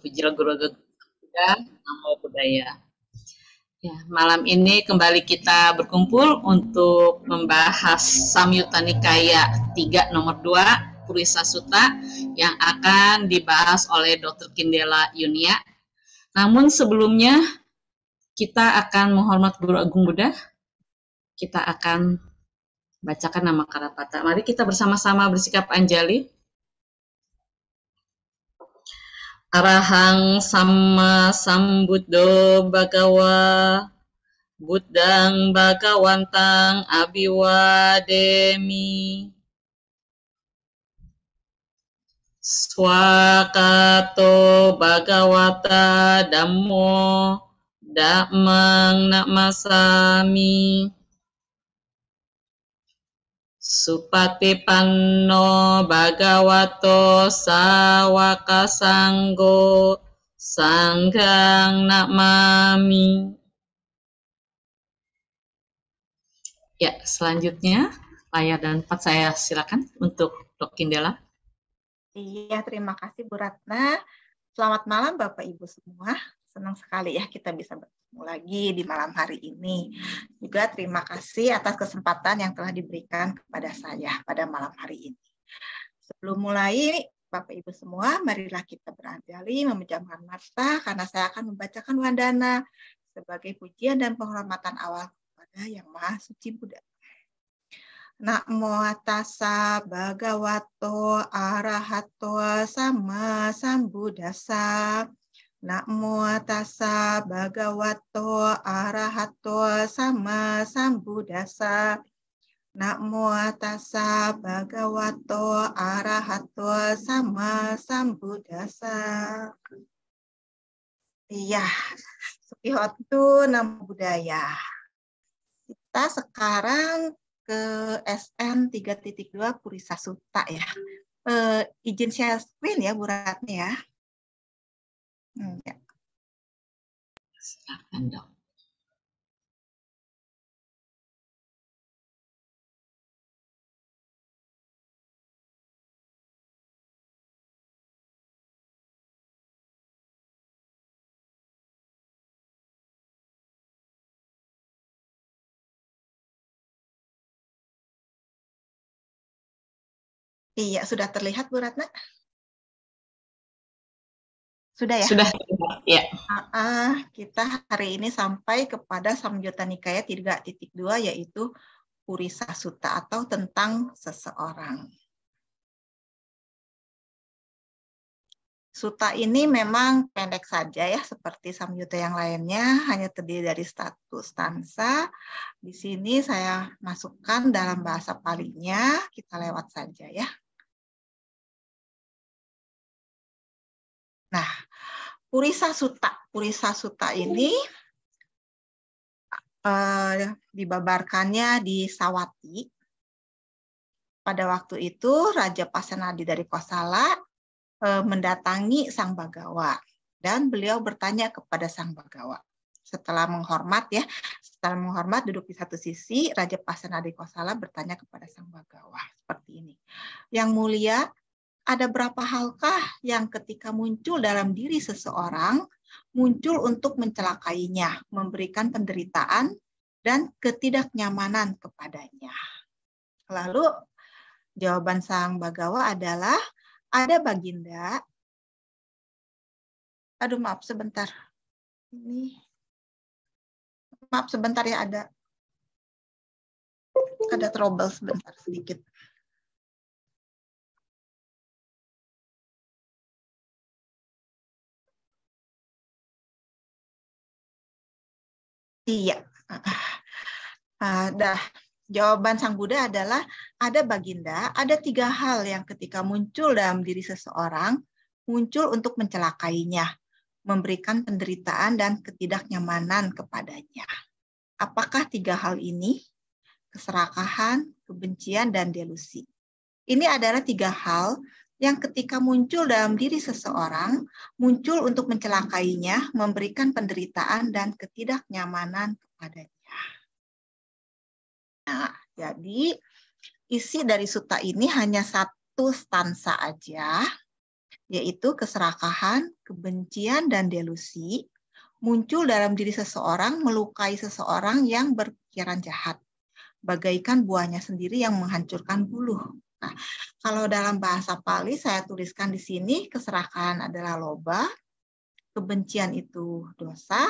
kugira Goroga nama nama Ya, malam ini kembali kita berkumpul untuk membahas Samyutta Nikaya 3 nomor 2 Purisa Suta yang akan dibahas oleh Dr. Kindela Yunia. Namun sebelumnya kita akan menghormat Guru Agung Buddha. Kita akan bacakan nama Karapata. Mari kita bersama-sama bersikap anjali. Arahang sama do bagawa Buddhang bhagawantang abiwademi Swakato damo, Damang nak masami. Supati Supatipanno bagawato sawaka sanggo sanggang namami. Ya, selanjutnya layar dan empat saya silakan untuk Dok Kindela. Iya, terima kasih Bu Ratna. Selamat malam Bapak Ibu semua senang sekali ya kita bisa bertemu lagi di malam hari ini. Juga terima kasih atas kesempatan yang telah diberikan kepada saya pada malam hari ini. Sebelum mulai, Bapak Ibu semua, marilah kita beranjali memejamkan mata karena saya akan membacakan wandana sebagai pujian dan penghormatan awal kepada Yang Maha Suci Buddha. Namo muatasa bhagavato arahato sama sambuddhasa Namo tassa bhagavato arahato sama sambuddhasa. Namo tassa bhagavato arahato sama sambuddhasa. Iya, Sukihotu Namo budaya. Kita sekarang ke SN 3.2 Purisa Suta ya. Uh, izin share screen ya Bu Ratni ya. Hmm, ya. Iya, sudah terlihat Bu Ratna? Sudah ya? Sudah, ya. ah, kita hari ini sampai kepada Samyutta Nikaya 3.2 yaitu Purisa Sutta atau tentang seseorang. Suta ini memang pendek saja ya, seperti samyutta yang lainnya, hanya terdiri dari status stansa. Di sini saya masukkan dalam bahasa palingnya, kita lewat saja ya. Purisa Suta. Purisa Suta ini uh, dibabarkannya di Sawati. Pada waktu itu Raja Pasenadi dari Kosala uh, mendatangi Sang Bagawa dan beliau bertanya kepada Sang Bagawa. Setelah menghormat ya, setelah menghormat duduk di satu sisi, Raja Pasenadi Kosala bertanya kepada Sang Bagawa seperti ini. Yang mulia, ada berapa halkah yang ketika muncul dalam diri seseorang, muncul untuk mencelakainya, memberikan penderitaan dan ketidaknyamanan kepadanya. Lalu jawaban Sang Bagawa adalah ada baginda. Aduh maaf sebentar. Ini maaf sebentar ya ada ada trouble sebentar sedikit. Iya. Uh, Jawaban Sang Buddha adalah ada baginda, ada tiga hal yang ketika muncul dalam diri seseorang, muncul untuk mencelakainya, memberikan penderitaan dan ketidaknyamanan kepadanya. Apakah tiga hal ini? Keserakahan, kebencian, dan delusi. Ini adalah tiga hal yang ketika muncul dalam diri seseorang, muncul untuk mencelakainya, memberikan penderitaan dan ketidaknyamanan kepadanya. Nah, jadi isi dari suta ini hanya satu stansa aja, yaitu keserakahan, kebencian, dan delusi muncul dalam diri seseorang, melukai seseorang yang berpikiran jahat, bagaikan buahnya sendiri yang menghancurkan buluh. Nah, kalau dalam bahasa Pali saya tuliskan di sini keserakahan adalah loba, kebencian itu dosa,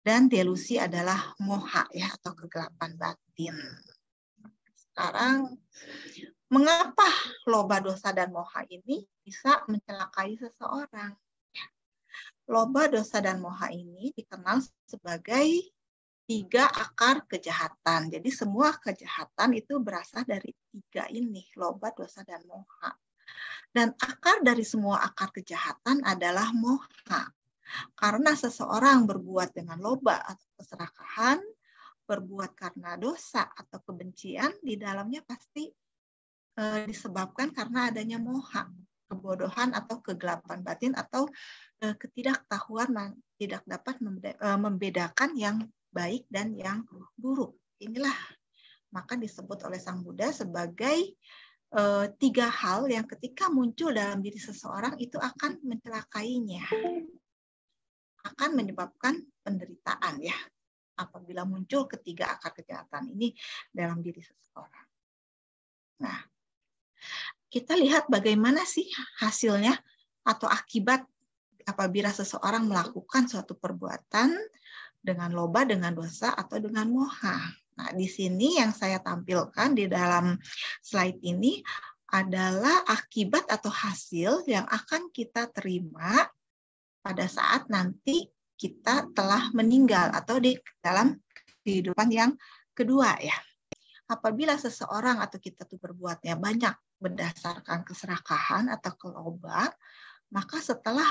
dan delusi adalah moha ya atau kegelapan batin. Sekarang mengapa loba dosa dan moha ini bisa mencelakai seseorang? Ya, loba dosa dan moha ini dikenal sebagai tiga akar kejahatan. Jadi semua kejahatan itu berasal dari tiga ini, lobat dosa, dan moha. Dan akar dari semua akar kejahatan adalah moha. Karena seseorang berbuat dengan loba atau keserakahan, berbuat karena dosa atau kebencian, di dalamnya pasti e, disebabkan karena adanya moha, kebodohan atau kegelapan batin atau e, ketidaktahuan tidak dapat e, membedakan yang baik dan yang buruk. Inilah maka disebut oleh Sang Buddha sebagai e, tiga hal yang ketika muncul dalam diri seseorang itu akan mencelakainya, akan menyebabkan penderitaan ya. Apabila muncul ketiga akar kejahatan ini dalam diri seseorang. Nah, kita lihat bagaimana sih hasilnya atau akibat apabila seseorang melakukan suatu perbuatan dengan loba, dengan dosa, atau dengan moha. Nah, di sini yang saya tampilkan di dalam slide ini adalah akibat atau hasil yang akan kita terima pada saat nanti kita telah meninggal atau di dalam kehidupan yang kedua ya. Apabila seseorang atau kita tuh berbuatnya banyak berdasarkan keserakahan atau keloba, maka setelah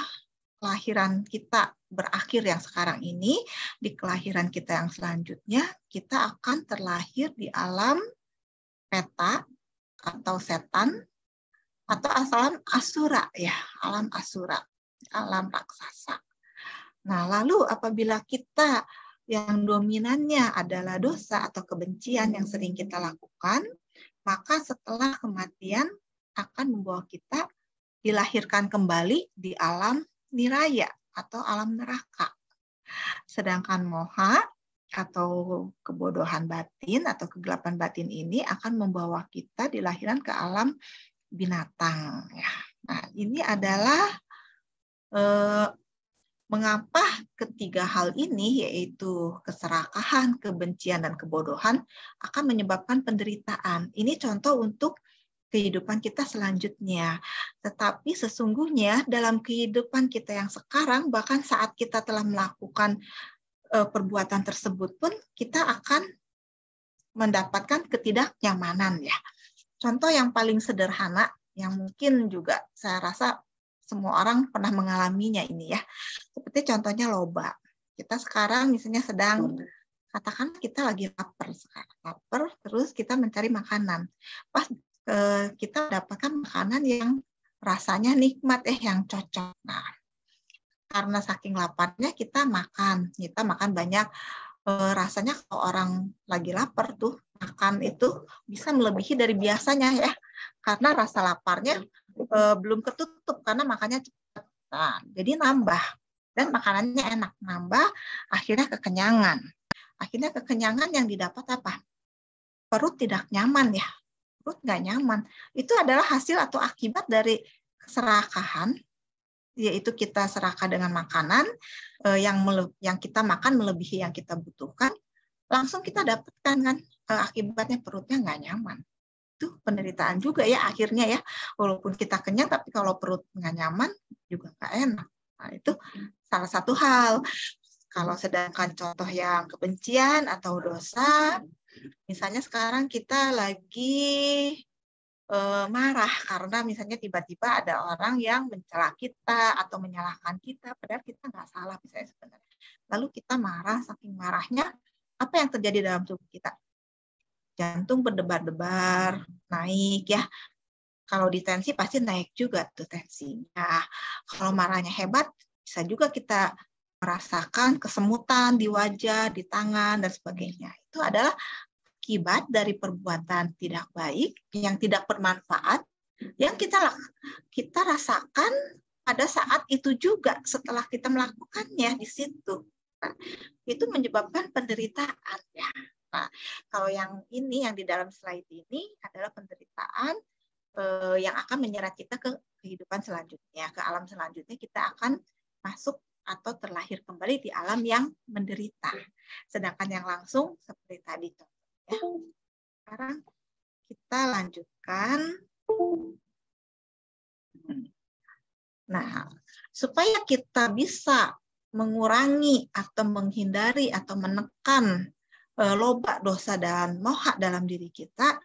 kelahiran kita berakhir yang sekarang ini, di kelahiran kita yang selanjutnya, kita akan terlahir di alam peta atau setan atau alam asura ya, alam asura, alam raksasa. Nah, lalu apabila kita yang dominannya adalah dosa atau kebencian yang sering kita lakukan, maka setelah kematian akan membawa kita dilahirkan kembali di alam niraya atau alam neraka. Sedangkan moha atau kebodohan batin atau kegelapan batin ini akan membawa kita dilahiran ke alam binatang. Ya. Nah, ini adalah eh, mengapa ketiga hal ini yaitu keserakahan, kebencian dan kebodohan akan menyebabkan penderitaan. Ini contoh untuk kehidupan kita selanjutnya. Tetapi sesungguhnya dalam kehidupan kita yang sekarang, bahkan saat kita telah melakukan e, perbuatan tersebut pun kita akan mendapatkan ketidaknyamanan ya. Contoh yang paling sederhana yang mungkin juga saya rasa semua orang pernah mengalaminya ini ya. Seperti contohnya loba. Kita sekarang misalnya sedang katakan kita lagi lapar sekarang lapar terus kita mencari makanan pas Eh, kita dapatkan makanan yang rasanya nikmat eh yang cocok. Nah, karena saking laparnya kita makan, kita makan banyak eh, rasanya kalau orang lagi lapar tuh makan itu bisa melebihi dari biasanya ya. Karena rasa laparnya eh, belum ketutup karena makannya cepat. Nah, jadi nambah dan makanannya enak nambah akhirnya kekenyangan akhirnya kekenyangan yang didapat apa perut tidak nyaman ya perut nggak nyaman itu adalah hasil atau akibat dari keserakahan yaitu kita serakah dengan makanan eh, yang yang kita makan melebihi yang kita butuhkan langsung kita dapatkan kan eh, akibatnya perutnya nggak nyaman itu penderitaan juga ya akhirnya ya walaupun kita kenyang tapi kalau perut nggak nyaman juga nggak enak nah, itu salah satu hal kalau sedangkan contoh yang kebencian atau dosa Misalnya sekarang kita lagi uh, marah karena misalnya tiba-tiba ada orang yang mencela kita atau menyalahkan kita padahal kita nggak salah misalnya sebenarnya. Lalu kita marah, saking marahnya apa yang terjadi dalam tubuh kita? Jantung berdebar-debar, naik ya. Kalau di tensi pasti naik juga tuh tensinya. Kalau marahnya hebat bisa juga kita merasakan kesemutan di wajah, di tangan dan sebagainya. Itu adalah akibat dari perbuatan tidak baik yang tidak bermanfaat yang kita kita rasakan pada saat itu juga setelah kita melakukannya di situ nah, itu menyebabkan penderitaan ya nah, kalau yang ini yang di dalam slide ini adalah penderitaan eh, yang akan menyeret kita ke kehidupan selanjutnya ke alam selanjutnya kita akan masuk atau terlahir kembali di alam yang menderita sedangkan yang langsung seperti tadi sekarang kita lanjutkan. Nah, supaya kita bisa mengurangi atau menghindari atau menekan eh, lobak dosa dan moha dalam diri kita,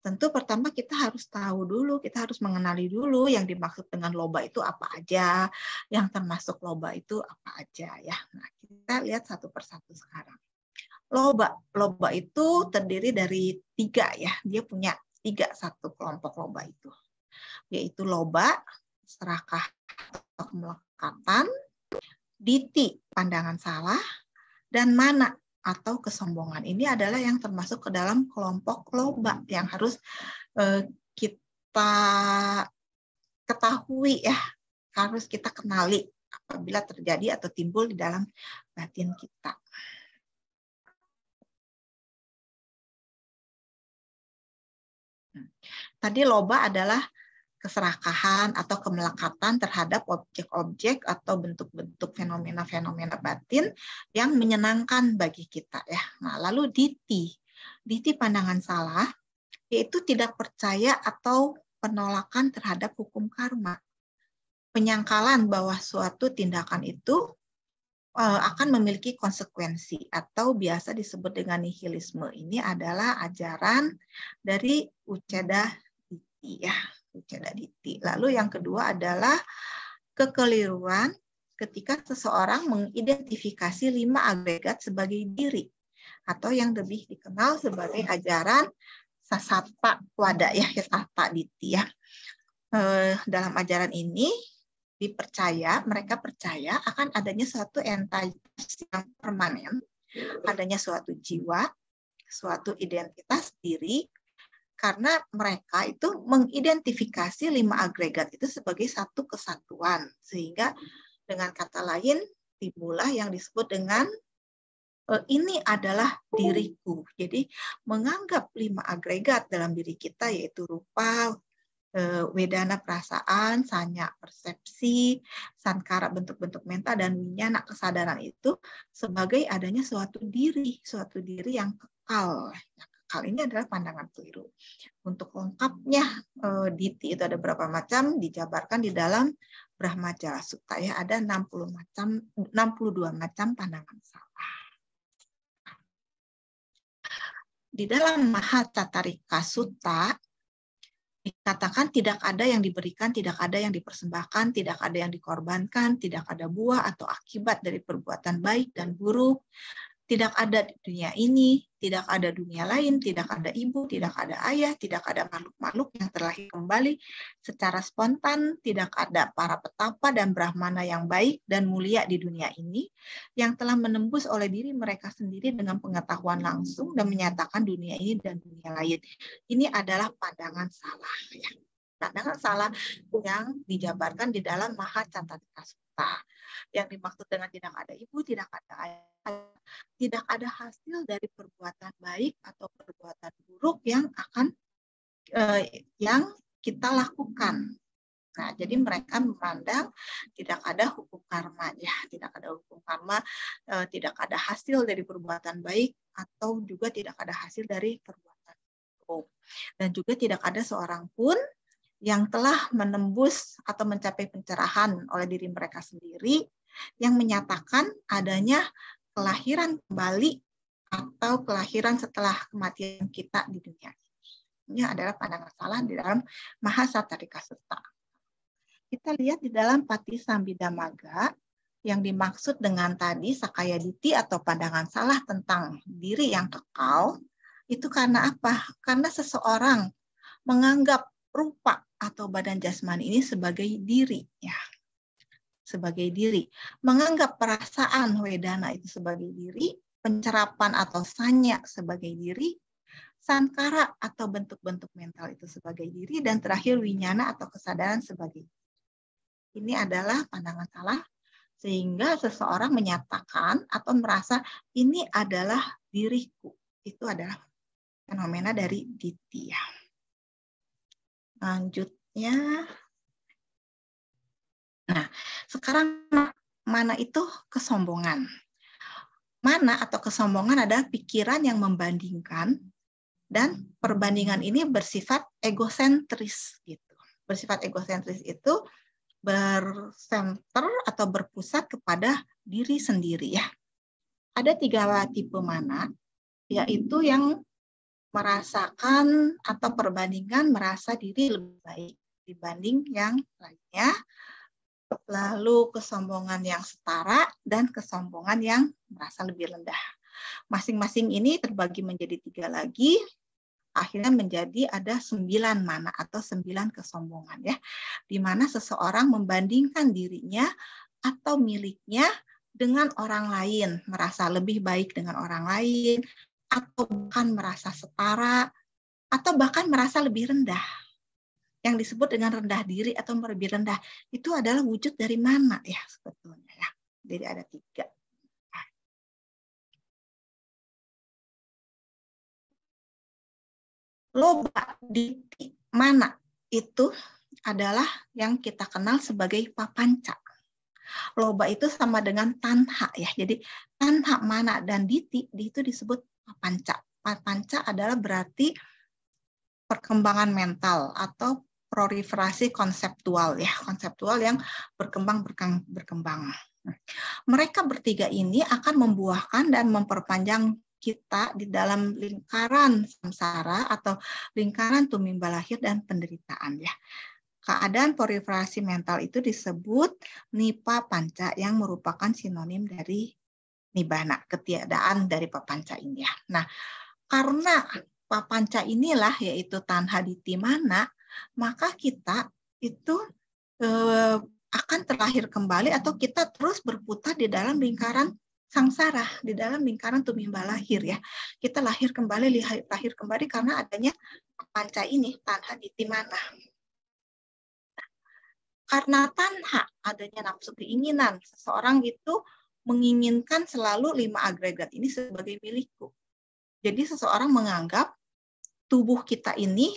tentu pertama kita harus tahu dulu, kita harus mengenali dulu yang dimaksud dengan loba itu apa aja, yang termasuk loba itu apa aja ya. Nah, kita lihat satu persatu sekarang loba. Loba itu terdiri dari tiga ya. Dia punya tiga satu kelompok loba itu. Yaitu loba, serakah atau kemelekatan, diti, pandangan salah, dan mana atau kesombongan. Ini adalah yang termasuk ke dalam kelompok loba yang harus eh, kita ketahui ya, harus kita kenali apabila terjadi atau timbul di dalam batin kita. Tadi loba adalah keserakahan atau kemelekatan terhadap objek-objek atau bentuk-bentuk fenomena-fenomena batin yang menyenangkan bagi kita ya. Nah, lalu diti. Diti pandangan salah yaitu tidak percaya atau penolakan terhadap hukum karma. Penyangkalan bahwa suatu tindakan itu eh, akan memiliki konsekuensi atau biasa disebut dengan nihilisme. Ini adalah ajaran dari Uceda ya gejala diti. Lalu yang kedua adalah kekeliruan ketika seseorang mengidentifikasi lima agregat sebagai diri atau yang lebih dikenal sebagai ajaran sasapa wada ya sasata diti ya. E, dalam ajaran ini dipercaya mereka percaya akan adanya suatu entitas yang permanen, adanya suatu jiwa, suatu identitas diri karena mereka itu mengidentifikasi lima agregat itu sebagai satu kesatuan sehingga dengan kata lain timbullah yang disebut dengan e, ini adalah diriku. Jadi menganggap lima agregat dalam diri kita yaitu rupa, e, wedana perasaan, sanya persepsi, sankara bentuk-bentuk mental dan winyana kesadaran itu sebagai adanya suatu diri, suatu diri yang kekal. Hal ini adalah pandangan keliru. Untuk lengkapnya eh, DITI itu ada berapa macam dijabarkan di dalam Brahmajala Sutta ya ada 60 macam 62 macam pandangan salah. Di dalam Mahatatarika Sutta dikatakan tidak ada yang diberikan, tidak ada yang dipersembahkan, tidak ada yang dikorbankan, tidak ada buah atau akibat dari perbuatan baik dan buruk, tidak ada dunia ini, tidak ada dunia lain, tidak ada ibu, tidak ada ayah, tidak ada makhluk-makhluk yang terlahir kembali secara spontan, tidak ada para petapa dan brahmana yang baik dan mulia di dunia ini yang telah menembus oleh diri mereka sendiri dengan pengetahuan langsung dan menyatakan dunia ini dan dunia lain. Ini adalah pandangan salah ya. Pandangan salah yang dijabarkan di dalam Maha kita. Yang dimaksud dengan tidak ada ibu, tidak ada ayah, tidak ada hasil dari perbuatan baik atau perbuatan buruk yang akan eh, yang kita lakukan. Nah, jadi mereka memandang tidak ada hukum karma ya, tidak ada hukum karma, eh, tidak ada hasil dari perbuatan baik atau juga tidak ada hasil dari perbuatan buruk. Dan juga tidak ada seorang pun yang telah menembus atau mencapai pencerahan oleh diri mereka sendiri yang menyatakan adanya kelahiran kembali atau kelahiran setelah kematian kita di dunia. Ini adalah pandangan salah di dalam Mahasatarika Sutta. Kita lihat di dalam Pati Sambidamaga yang dimaksud dengan tadi Sakaya Diti atau pandangan salah tentang diri yang kekal itu karena apa? Karena seseorang menganggap rupa atau badan jasmani ini sebagai diri ya sebagai diri menganggap perasaan wedana itu sebagai diri pencerapan atau sanya sebagai diri sankara atau bentuk-bentuk mental itu sebagai diri dan terakhir winyana atau kesadaran sebagai diri. ini adalah pandangan salah sehingga seseorang menyatakan atau merasa ini adalah diriku itu adalah fenomena dari ditiang. Lanjutnya. Nah, sekarang mana itu kesombongan. Mana atau kesombongan ada pikiran yang membandingkan dan perbandingan ini bersifat egosentris gitu. Bersifat egosentris itu bersenter atau berpusat kepada diri sendiri ya. Ada tiga tipe mana, yaitu yang merasakan atau perbandingan merasa diri lebih baik dibanding yang lainnya. Lalu kesombongan yang setara dan kesombongan yang merasa lebih rendah. Masing-masing ini terbagi menjadi tiga lagi. Akhirnya menjadi ada sembilan mana atau sembilan kesombongan ya. Di mana seseorang membandingkan dirinya atau miliknya dengan orang lain, merasa lebih baik dengan orang lain, atau bahkan merasa setara, atau bahkan merasa lebih rendah. Yang disebut dengan rendah diri atau lebih rendah, itu adalah wujud dari mana ya sebetulnya ya. Jadi ada tiga. Loba di mana itu adalah yang kita kenal sebagai papanca. Loba itu sama dengan tanha ya. Jadi tanha mana dan diti, di itu disebut panca. Panca adalah berarti perkembangan mental atau proliferasi konseptual ya, konseptual yang berkembang berkembang. berkembang. Nah, mereka bertiga ini akan membuahkan dan memperpanjang kita di dalam lingkaran samsara atau lingkaran tumimba lahir dan penderitaan ya. Keadaan proliferasi mental itu disebut nipa panca yang merupakan sinonim dari nibana, ketiadaan dari papanca ini ya. Nah, karena papanca inilah yaitu tanha ditimana, maka kita itu eh, akan terlahir kembali atau kita terus berputar di dalam lingkaran sangsara di dalam lingkaran tumimba lahir ya. Kita lahir kembali, lahir kembali karena adanya papanca ini, tanha ditimana. Karena tanha adanya nafsu keinginan, seseorang itu menginginkan selalu lima agregat ini sebagai milikku. Jadi seseorang menganggap tubuh kita ini,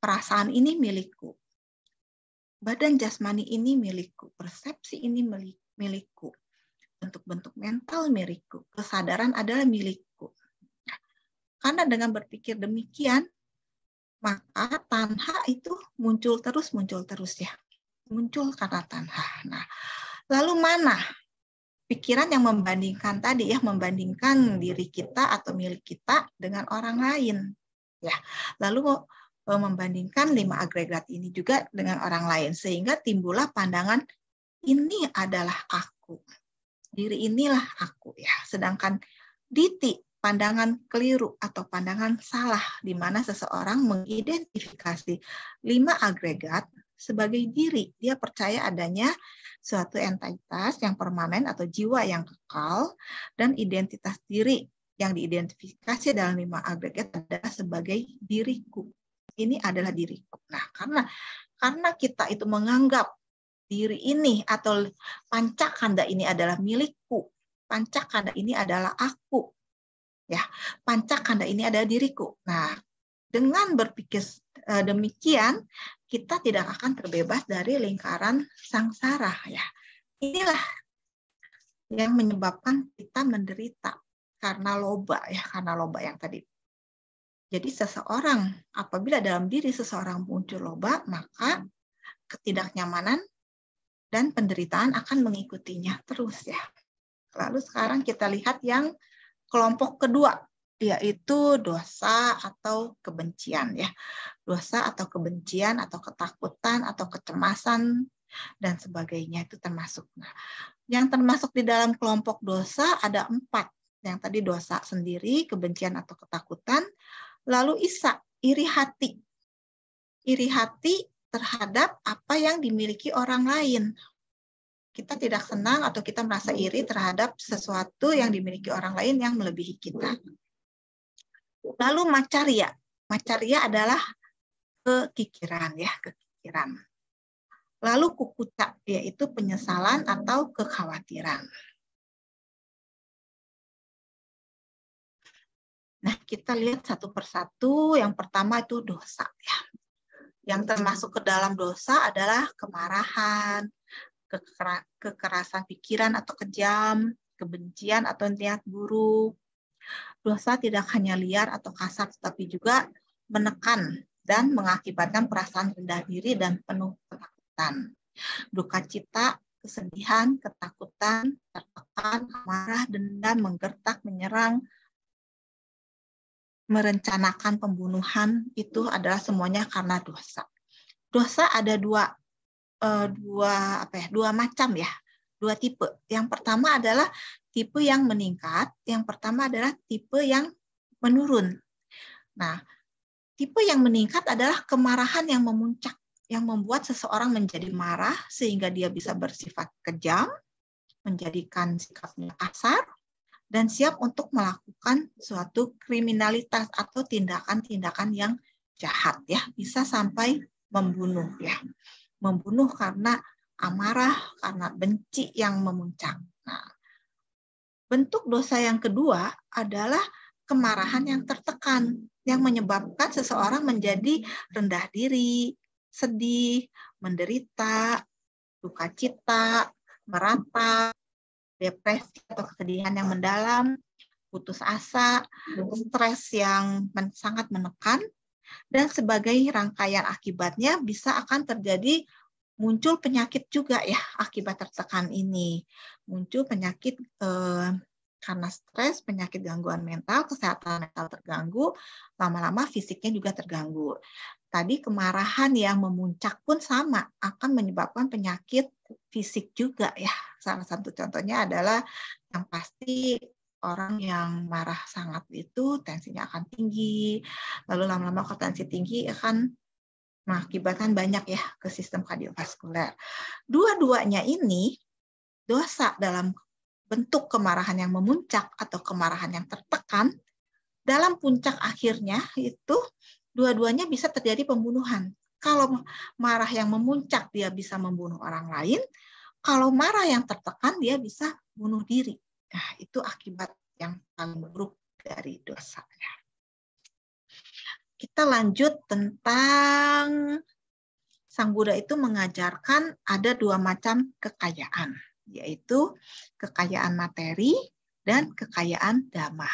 perasaan ini milikku. Badan jasmani ini milikku, persepsi ini milikku. Bentuk-bentuk mental milikku, kesadaran adalah milikku. Karena dengan berpikir demikian, maka tanha itu muncul terus, muncul terus ya. Muncul karena tanha. Nah, lalu mana pikiran yang membandingkan tadi ya membandingkan diri kita atau milik kita dengan orang lain ya lalu e, membandingkan lima agregat ini juga dengan orang lain sehingga timbullah pandangan ini adalah aku diri inilah aku ya sedangkan diti pandangan keliru atau pandangan salah di mana seseorang mengidentifikasi lima agregat sebagai diri. Dia percaya adanya suatu entitas yang permanen atau jiwa yang kekal dan identitas diri yang diidentifikasi dalam lima agregat adalah sebagai diriku. Ini adalah diriku. Nah, karena karena kita itu menganggap diri ini atau pancakanda ini adalah milikku, pancakanda ini adalah aku, ya pancakanda ini adalah diriku. Nah, dengan berpikir Eh, demikian kita tidak akan terbebas dari lingkaran sangsara ya. Inilah yang menyebabkan kita menderita karena loba ya, karena loba yang tadi. Jadi seseorang apabila dalam diri seseorang muncul loba, maka ketidaknyamanan dan penderitaan akan mengikutinya terus ya. Lalu sekarang kita lihat yang kelompok kedua yaitu dosa atau kebencian ya. Dosa atau kebencian atau ketakutan atau kecemasan dan sebagainya itu termasuk. Nah, yang termasuk di dalam kelompok dosa ada empat. Yang tadi dosa sendiri, kebencian atau ketakutan. Lalu isa, iri hati. Iri hati terhadap apa yang dimiliki orang lain. Kita tidak senang atau kita merasa iri terhadap sesuatu yang dimiliki orang lain yang melebihi kita. Lalu macaria. Macaria adalah kekikiran ya, kekikiran. Lalu kukuta yaitu penyesalan atau kekhawatiran. Nah, kita lihat satu persatu. Yang pertama itu dosa ya. Yang termasuk ke dalam dosa adalah kemarahan, kekerasan pikiran atau kejam, kebencian atau niat buruk, Dosa tidak hanya liar atau kasar, tetapi juga menekan dan mengakibatkan perasaan rendah diri dan penuh ketakutan. Duka cita, kesedihan, ketakutan, tertekan, marah, dendam, menggertak, menyerang, merencanakan pembunuhan itu adalah semuanya karena dosa. Dosa ada dua eh, dua apa ya dua macam ya dua tipe. Yang pertama adalah tipe yang meningkat. Yang pertama adalah tipe yang menurun. Nah, tipe yang meningkat adalah kemarahan yang memuncak, yang membuat seseorang menjadi marah sehingga dia bisa bersifat kejam, menjadikan sikapnya kasar, dan siap untuk melakukan suatu kriminalitas atau tindakan-tindakan yang jahat ya bisa sampai membunuh ya membunuh karena amarah karena benci yang memuncak nah Bentuk dosa yang kedua adalah kemarahan yang tertekan yang menyebabkan seseorang menjadi rendah diri, sedih, menderita, luka cita, merata, depresi atau kesedihan yang mendalam, putus asa, stres yang men sangat menekan, dan sebagai rangkaian akibatnya bisa akan terjadi muncul penyakit juga ya akibat tertekan ini muncul penyakit eh, karena stres, penyakit gangguan mental, kesehatan mental terganggu, lama-lama fisiknya juga terganggu. Tadi kemarahan yang memuncak pun sama akan menyebabkan penyakit fisik juga ya. Salah satu contohnya adalah yang pasti orang yang marah sangat itu tensinya akan tinggi, lalu lama-lama kalau tensi tinggi akan ya mengakibatkan banyak ya ke sistem kardiovaskuler. Dua-duanya ini dosa dalam bentuk kemarahan yang memuncak atau kemarahan yang tertekan, dalam puncak akhirnya itu dua-duanya bisa terjadi pembunuhan. Kalau marah yang memuncak dia bisa membunuh orang lain, kalau marah yang tertekan dia bisa bunuh diri. Nah, itu akibat yang paling buruk dari dosanya. Kita lanjut tentang Sang Buddha itu mengajarkan ada dua macam kekayaan yaitu kekayaan materi dan kekayaan dhamma.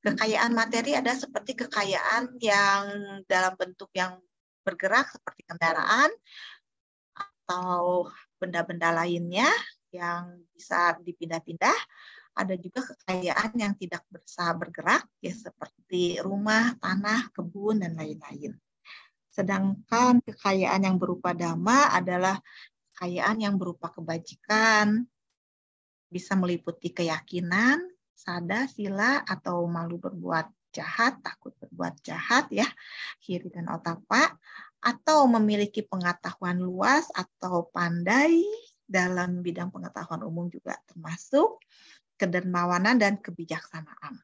Kekayaan materi ada seperti kekayaan yang dalam bentuk yang bergerak seperti kendaraan atau benda-benda lainnya yang bisa dipindah-pindah. Ada juga kekayaan yang tidak bisa bergerak, ya seperti rumah, tanah, kebun, dan lain-lain. Sedangkan kekayaan yang berupa dhamma adalah kekayaan yang berupa kebajikan, bisa meliputi keyakinan, sada, sila, atau malu berbuat jahat, takut berbuat jahat, ya, kiri dan otak pak, atau memiliki pengetahuan luas atau pandai dalam bidang pengetahuan umum juga termasuk kedermawanan dan kebijaksanaan.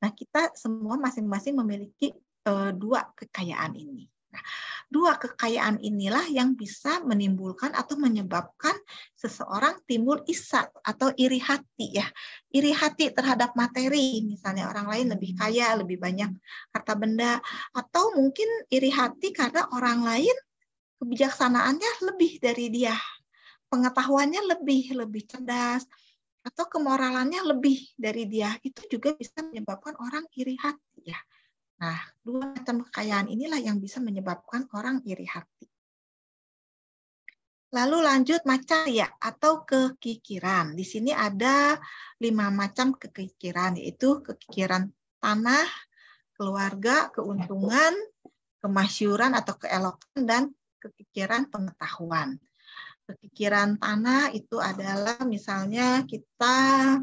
Nah, kita semua masing-masing memiliki eh, dua kekayaan ini. Nah, dua kekayaan inilah yang bisa menimbulkan atau menyebabkan seseorang timbul isak atau iri hati ya. Iri hati terhadap materi, misalnya orang lain lebih kaya, lebih banyak harta benda atau mungkin iri hati karena orang lain kebijaksanaannya lebih dari dia. Pengetahuannya lebih, lebih cerdas, atau kemoralannya lebih dari dia itu juga bisa menyebabkan orang iri hati ya Nah, dua macam kekayaan inilah yang bisa menyebabkan orang iri hati. Lalu lanjut macam ya atau kekikiran. Di sini ada lima macam kekikiran, yaitu kekikiran tanah, keluarga, keuntungan, kemasyuran atau keelokan, dan kekikiran pengetahuan. Kekikiran tanah itu adalah misalnya kita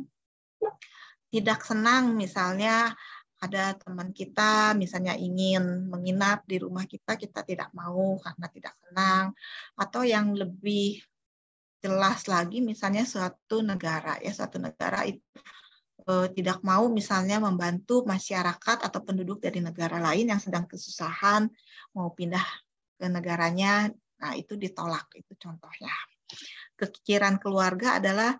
tidak senang misalnya ada teman kita misalnya ingin menginap di rumah kita kita tidak mau karena tidak senang atau yang lebih jelas lagi misalnya suatu negara ya suatu negara itu eh, tidak mau misalnya membantu masyarakat atau penduduk dari negara lain yang sedang kesusahan mau pindah ke negaranya nah itu ditolak itu contohnya kekikiran keluarga adalah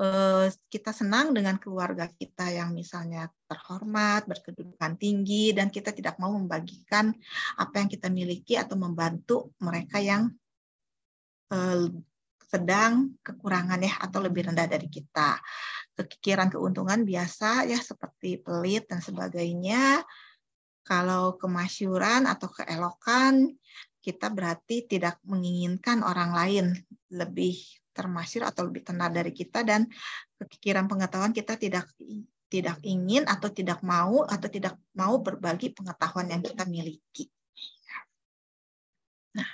Eh, kita senang dengan keluarga kita yang misalnya terhormat, berkedudukan tinggi, dan kita tidak mau membagikan apa yang kita miliki atau membantu mereka yang eh, sedang kekurangan ya atau lebih rendah dari kita. Kekikiran keuntungan biasa ya seperti pelit dan sebagainya. Kalau kemasyuran atau keelokan kita berarti tidak menginginkan orang lain lebih termasir atau lebih tenar dari kita dan kepikiran pengetahuan kita tidak tidak ingin atau tidak mau atau tidak mau berbagi pengetahuan yang kita miliki. Nah,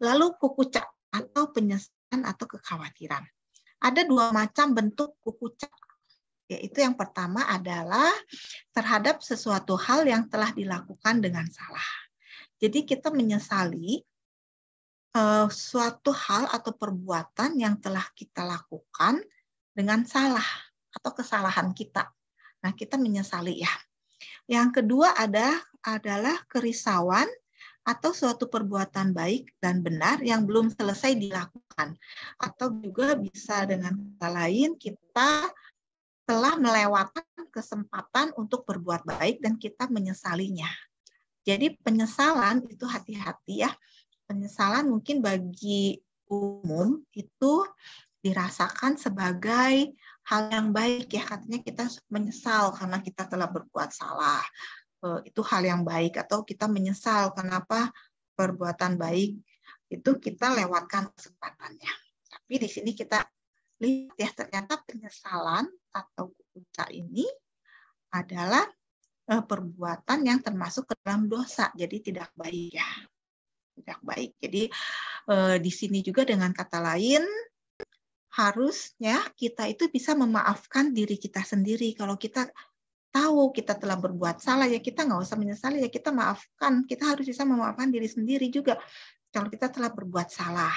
lalu kukucak atau penyesalan atau kekhawatiran. Ada dua macam bentuk kukucak. Yaitu yang pertama adalah terhadap sesuatu hal yang telah dilakukan dengan salah. Jadi kita menyesali uh, suatu hal atau perbuatan yang telah kita lakukan dengan salah atau kesalahan kita. Nah, kita menyesali ya. Yang kedua ada adalah kerisauan atau suatu perbuatan baik dan benar yang belum selesai dilakukan. Atau juga bisa dengan kata lain kita telah melewatkan kesempatan untuk berbuat baik dan kita menyesalinya. Jadi penyesalan itu hati-hati ya penyesalan mungkin bagi umum itu dirasakan sebagai hal yang baik ya katanya kita menyesal karena kita telah berbuat salah eh, itu hal yang baik atau kita menyesal kenapa perbuatan baik itu kita lewatkan kesempatannya tapi di sini kita lihat ya ternyata penyesalan atau kuca ini adalah eh, perbuatan yang termasuk ke dalam dosa jadi tidak baik ya tidak baik. Jadi eh, di sini juga dengan kata lain harusnya kita itu bisa memaafkan diri kita sendiri kalau kita tahu kita telah berbuat salah ya kita nggak usah menyesali ya kita maafkan kita harus bisa memaafkan diri sendiri juga kalau kita telah berbuat salah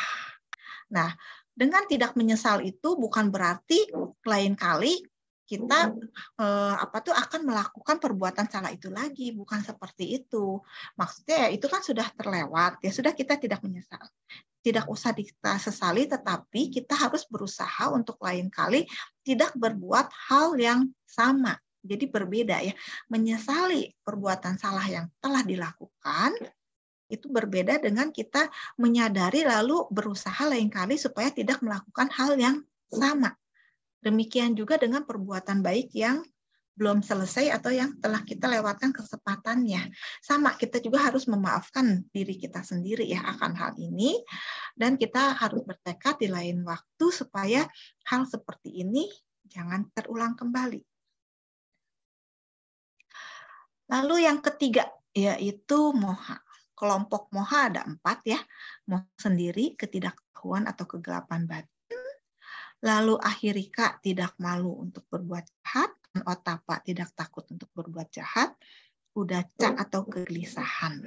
nah dengan tidak menyesal itu bukan berarti lain kali kita eh, apa tuh akan melakukan perbuatan salah itu lagi bukan seperti itu maksudnya ya, itu kan sudah terlewat ya sudah kita tidak menyesal tidak usah kita sesali tetapi kita harus berusaha untuk lain kali tidak berbuat hal yang sama jadi berbeda ya menyesali perbuatan salah yang telah dilakukan ya. itu berbeda dengan kita menyadari lalu berusaha lain kali supaya tidak melakukan hal yang mm. sama Demikian juga dengan perbuatan baik yang belum selesai atau yang telah kita lewatkan kesempatannya. Sama, kita juga harus memaafkan diri kita sendiri ya akan hal ini. Dan kita harus bertekad di lain waktu supaya hal seperti ini jangan terulang kembali. Lalu yang ketiga, yaitu moha. Kelompok moha ada empat ya. Moha sendiri, ketidaktahuan atau kegelapan batin lalu akhirika tidak malu untuk berbuat jahat, otapa tidak takut untuk berbuat jahat, cak atau kegelisahan.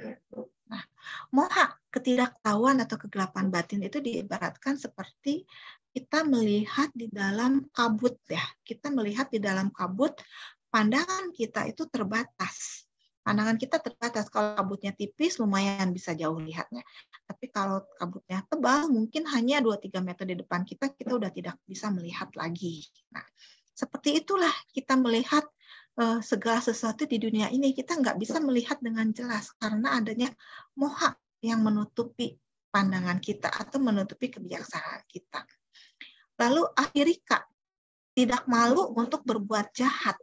Nah, moha ketidaktahuan atau kegelapan batin itu diibaratkan seperti kita melihat di dalam kabut ya. Kita melihat di dalam kabut, pandangan kita itu terbatas pandangan kita terbatas. Kalau kabutnya tipis lumayan bisa jauh lihatnya. Tapi kalau kabutnya tebal mungkin hanya 2-3 meter di depan kita kita udah tidak bisa melihat lagi. Nah, seperti itulah kita melihat eh, segala sesuatu di dunia ini kita nggak bisa melihat dengan jelas karena adanya moha yang menutupi pandangan kita atau menutupi kebijaksanaan kita. Lalu akhirika tidak malu untuk berbuat jahat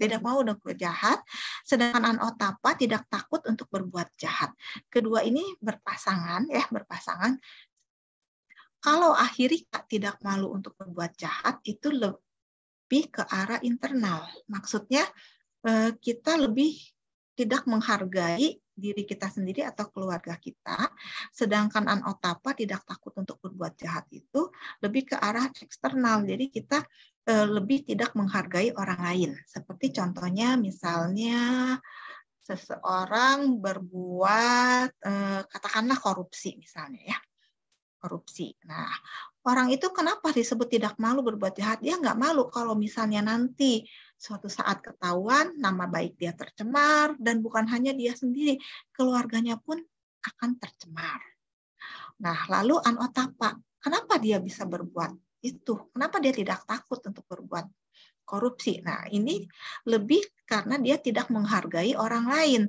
tidak mau berbuat jahat, sedangkan anotapa tidak takut untuk berbuat jahat. Kedua ini berpasangan ya, berpasangan. Kalau akhirnya tidak malu untuk berbuat jahat, itu lebih ke arah internal. Maksudnya eh, kita lebih tidak menghargai diri kita sendiri atau keluarga kita, sedangkan anotapa tidak takut untuk berbuat jahat itu lebih ke arah eksternal. Jadi kita Eh, lebih tidak menghargai orang lain. Seperti contohnya misalnya seseorang berbuat eh, katakanlah korupsi misalnya ya. Korupsi. Nah, orang itu kenapa disebut tidak malu berbuat jahat? Dia nggak malu kalau misalnya nanti suatu saat ketahuan nama baik dia tercemar dan bukan hanya dia sendiri, keluarganya pun akan tercemar. Nah, lalu anotapa, kenapa dia bisa berbuat itu. Kenapa dia tidak takut untuk berbuat korupsi? Nah, ini lebih karena dia tidak menghargai orang lain.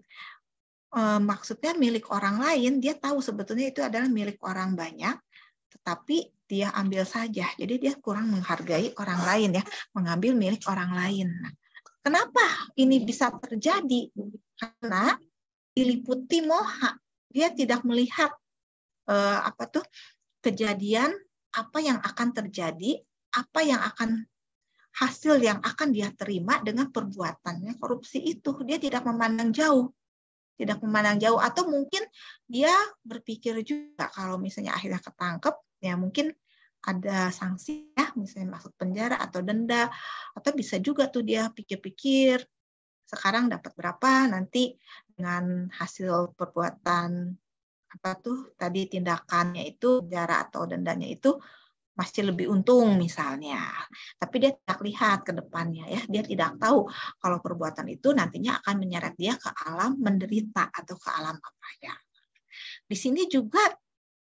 E, maksudnya milik orang lain, dia tahu sebetulnya itu adalah milik orang banyak, tetapi dia ambil saja. Jadi dia kurang menghargai orang lain ya, mengambil milik orang lain. Nah, kenapa ini bisa terjadi? Karena diliputi moha, dia tidak melihat e, apa tuh kejadian apa yang akan terjadi, apa yang akan hasil yang akan dia terima dengan perbuatannya korupsi itu. Dia tidak memandang jauh. Tidak memandang jauh atau mungkin dia berpikir juga kalau misalnya akhirnya ketangkep, ya mungkin ada sanksi ya, misalnya masuk penjara atau denda atau bisa juga tuh dia pikir-pikir sekarang dapat berapa nanti dengan hasil perbuatan apa tuh tadi tindakannya itu penjara atau dendanya itu masih lebih untung misalnya. Tapi dia tidak lihat ke depannya ya, dia tidak tahu kalau perbuatan itu nantinya akan menyeret dia ke alam menderita atau ke alam apa ya. Di sini juga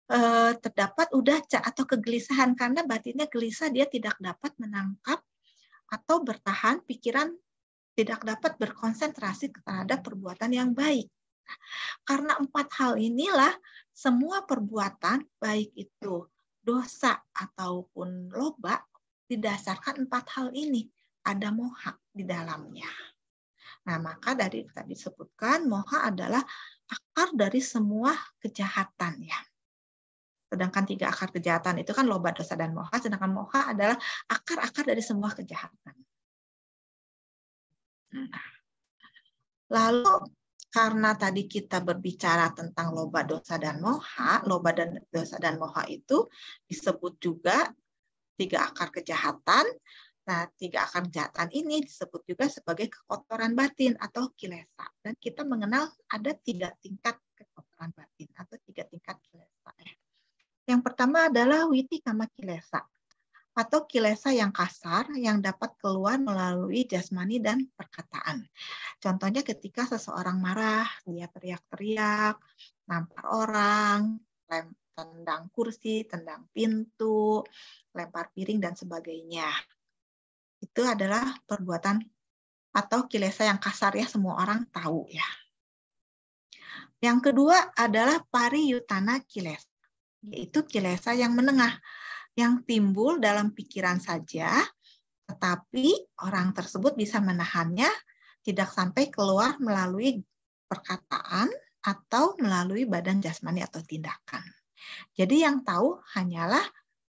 eh, terdapat cak atau kegelisahan karena batinnya gelisah dia tidak dapat menangkap atau bertahan pikiran tidak dapat berkonsentrasi terhadap perbuatan yang baik. Karena empat hal inilah semua perbuatan baik itu dosa ataupun loba didasarkan empat hal ini ada moha di dalamnya. Nah, maka dari tadi disebutkan moha adalah akar dari semua kejahatan ya. Sedangkan tiga akar kejahatan itu kan loba dosa dan moha, sedangkan moha adalah akar-akar dari semua kejahatan. Nah, lalu karena tadi kita berbicara tentang loba dosa dan moha, loba dan dosa dan moha itu disebut juga tiga akar kejahatan. Nah, tiga akar kejahatan ini disebut juga sebagai kekotoran batin atau kilesa. Dan kita mengenal ada tiga tingkat kekotoran batin atau tiga tingkat kilesa. Ya. Yang pertama adalah witi kama kilesa atau kilesa yang kasar yang dapat keluar melalui jasmani dan perkataan. Contohnya ketika seseorang marah, dia teriak-teriak, nampar orang, lem tendang kursi, tendang pintu, lempar piring dan sebagainya. Itu adalah perbuatan atau kilesa yang kasar ya semua orang tahu ya. Yang kedua adalah pariyutana kilesa, yaitu kilesa yang menengah yang timbul dalam pikiran saja, tetapi orang tersebut bisa menahannya tidak sampai keluar melalui perkataan atau melalui badan jasmani atau tindakan. Jadi yang tahu hanyalah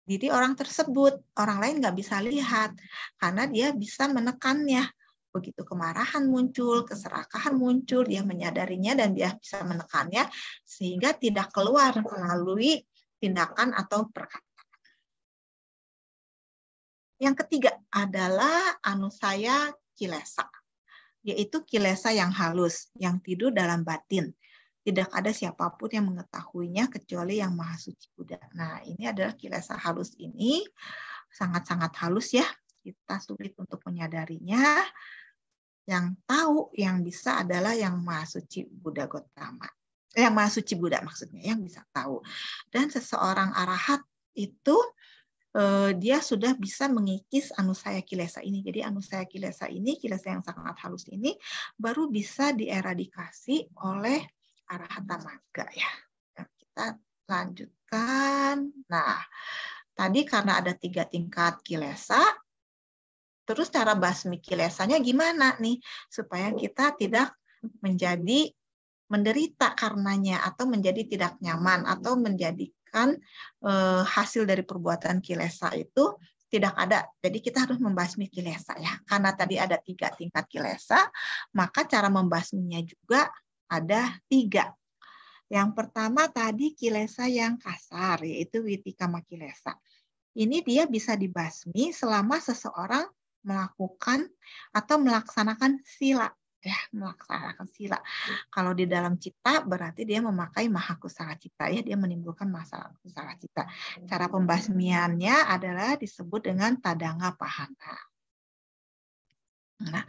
diri orang tersebut. Orang lain nggak bisa lihat karena dia bisa menekannya. Begitu kemarahan muncul, keserakahan muncul, dia menyadarinya dan dia bisa menekannya sehingga tidak keluar melalui tindakan atau perkataan yang ketiga adalah anusaya kilesa, yaitu kilesa yang halus, yang tidur dalam batin. Tidak ada siapapun yang mengetahuinya kecuali yang Maha Suci Buddha. Nah, ini adalah kilesa halus ini sangat-sangat halus ya. Kita sulit untuk menyadarinya. Yang tahu, yang bisa adalah yang Maha Suci Buddha Gotama. Eh, yang Maha Suci Buddha maksudnya, yang bisa tahu. Dan seseorang arahat itu Eh, dia sudah bisa mengikis anusaya kilesa ini. Jadi anusaya kilesa ini, kilesa yang sangat halus ini, baru bisa dieradikasi oleh arahata maga ya. Nah, kita lanjutkan. Nah, tadi karena ada tiga tingkat kilesa, terus cara basmi kilesanya gimana nih supaya kita tidak menjadi menderita karenanya atau menjadi tidak nyaman atau menjadi misalkan eh, hasil dari perbuatan kilesa itu tidak ada. Jadi kita harus membasmi kilesa ya. Karena tadi ada tiga tingkat kilesa, maka cara membasminya juga ada tiga. Yang pertama tadi kilesa yang kasar, yaitu witikama kilesa. Ini dia bisa dibasmi selama seseorang melakukan atau melaksanakan sila ya melaksanakan sila. Kalau di dalam cita berarti dia memakai mahakusala cita ya, dia menimbulkan masalah kusala cita. Cara pembasmiannya adalah disebut dengan tadanga pahana. Nah,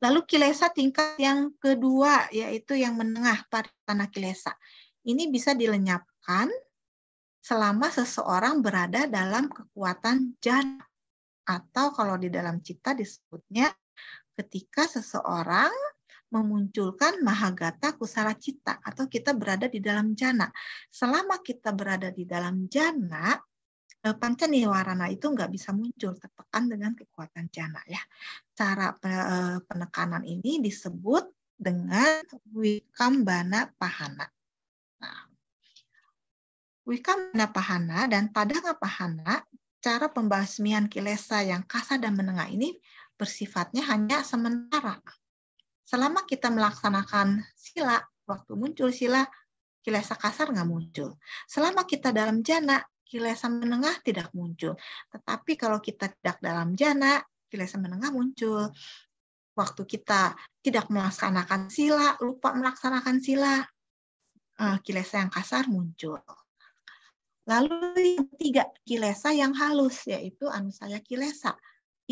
lalu kilesa tingkat yang kedua yaitu yang menengah paritana kilesa. Ini bisa dilenyapkan selama seseorang berada dalam kekuatan jana atau kalau di dalam cita disebutnya ketika seseorang memunculkan mahagata kusala cita atau kita berada di dalam jana. Selama kita berada di dalam jana, eh, panca niwarana itu nggak bisa muncul tertekan dengan kekuatan jana ya. Cara eh, penekanan ini disebut dengan wikambana pahana. Nah, wikambana pahana dan padanga pahana cara pembasmian kilesa yang kasar dan menengah ini bersifatnya hanya sementara selama kita melaksanakan sila, waktu muncul sila, kilesa kasar nggak muncul. Selama kita dalam jana, kilesa menengah tidak muncul. Tetapi kalau kita tidak dalam jana, kilesa menengah muncul. Waktu kita tidak melaksanakan sila, lupa melaksanakan sila, eh, kilesa yang kasar muncul. Lalu yang ketiga, kilesa yang halus, yaitu anusaya kilesa.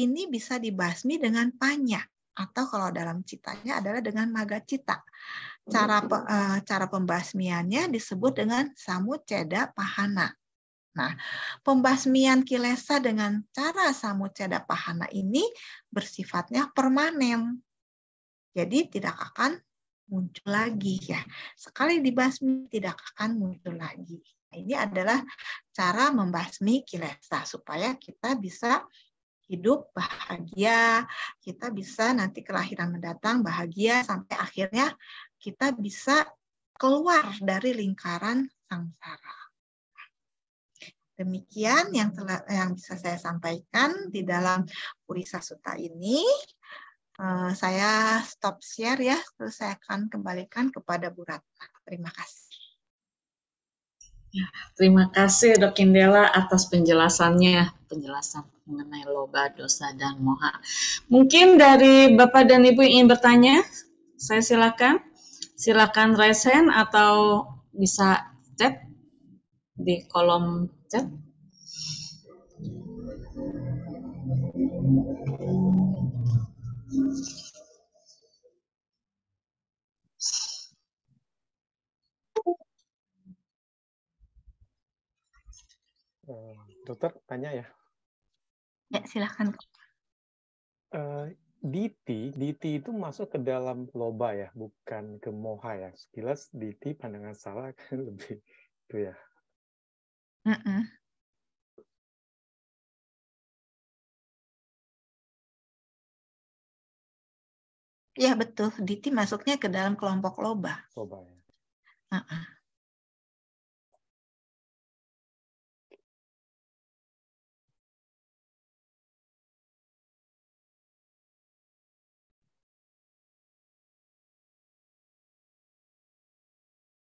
Ini bisa dibasmi dengan panjang atau kalau dalam citanya adalah dengan maga cita. Hmm. Cara uh, cara pembasmiannya disebut dengan samuceda pahana. Nah, pembasmian kilesa dengan cara samuceda pahana ini bersifatnya permanen. Jadi tidak akan muncul lagi ya. Sekali dibasmi tidak akan muncul lagi. Nah, ini adalah cara membasmi kilesa supaya kita bisa hidup bahagia, kita bisa nanti kelahiran mendatang bahagia sampai akhirnya kita bisa keluar dari lingkaran samsara. Demikian yang telah yang bisa saya sampaikan di dalam Purisa Suta ini. Uh, saya stop share ya, terus saya akan kembalikan kepada Bu Ratna. Terima kasih terima kasih Dok Indela atas penjelasannya, penjelasan mengenai loba, dosa, dan moha. Mungkin dari Bapak dan Ibu yang ingin bertanya, saya silakan. Silakan raise hand atau bisa chat di kolom chat. Dokter, tanya ya. Ya, silahkan. Uh, eh, DT, DT itu masuk ke dalam loba ya, bukan ke moha ya. Sekilas DT pandangan salah kan lebih itu ya. Mm -mm. Ya betul, DT masuknya ke dalam kelompok loba. Loba ya. Uh -uh.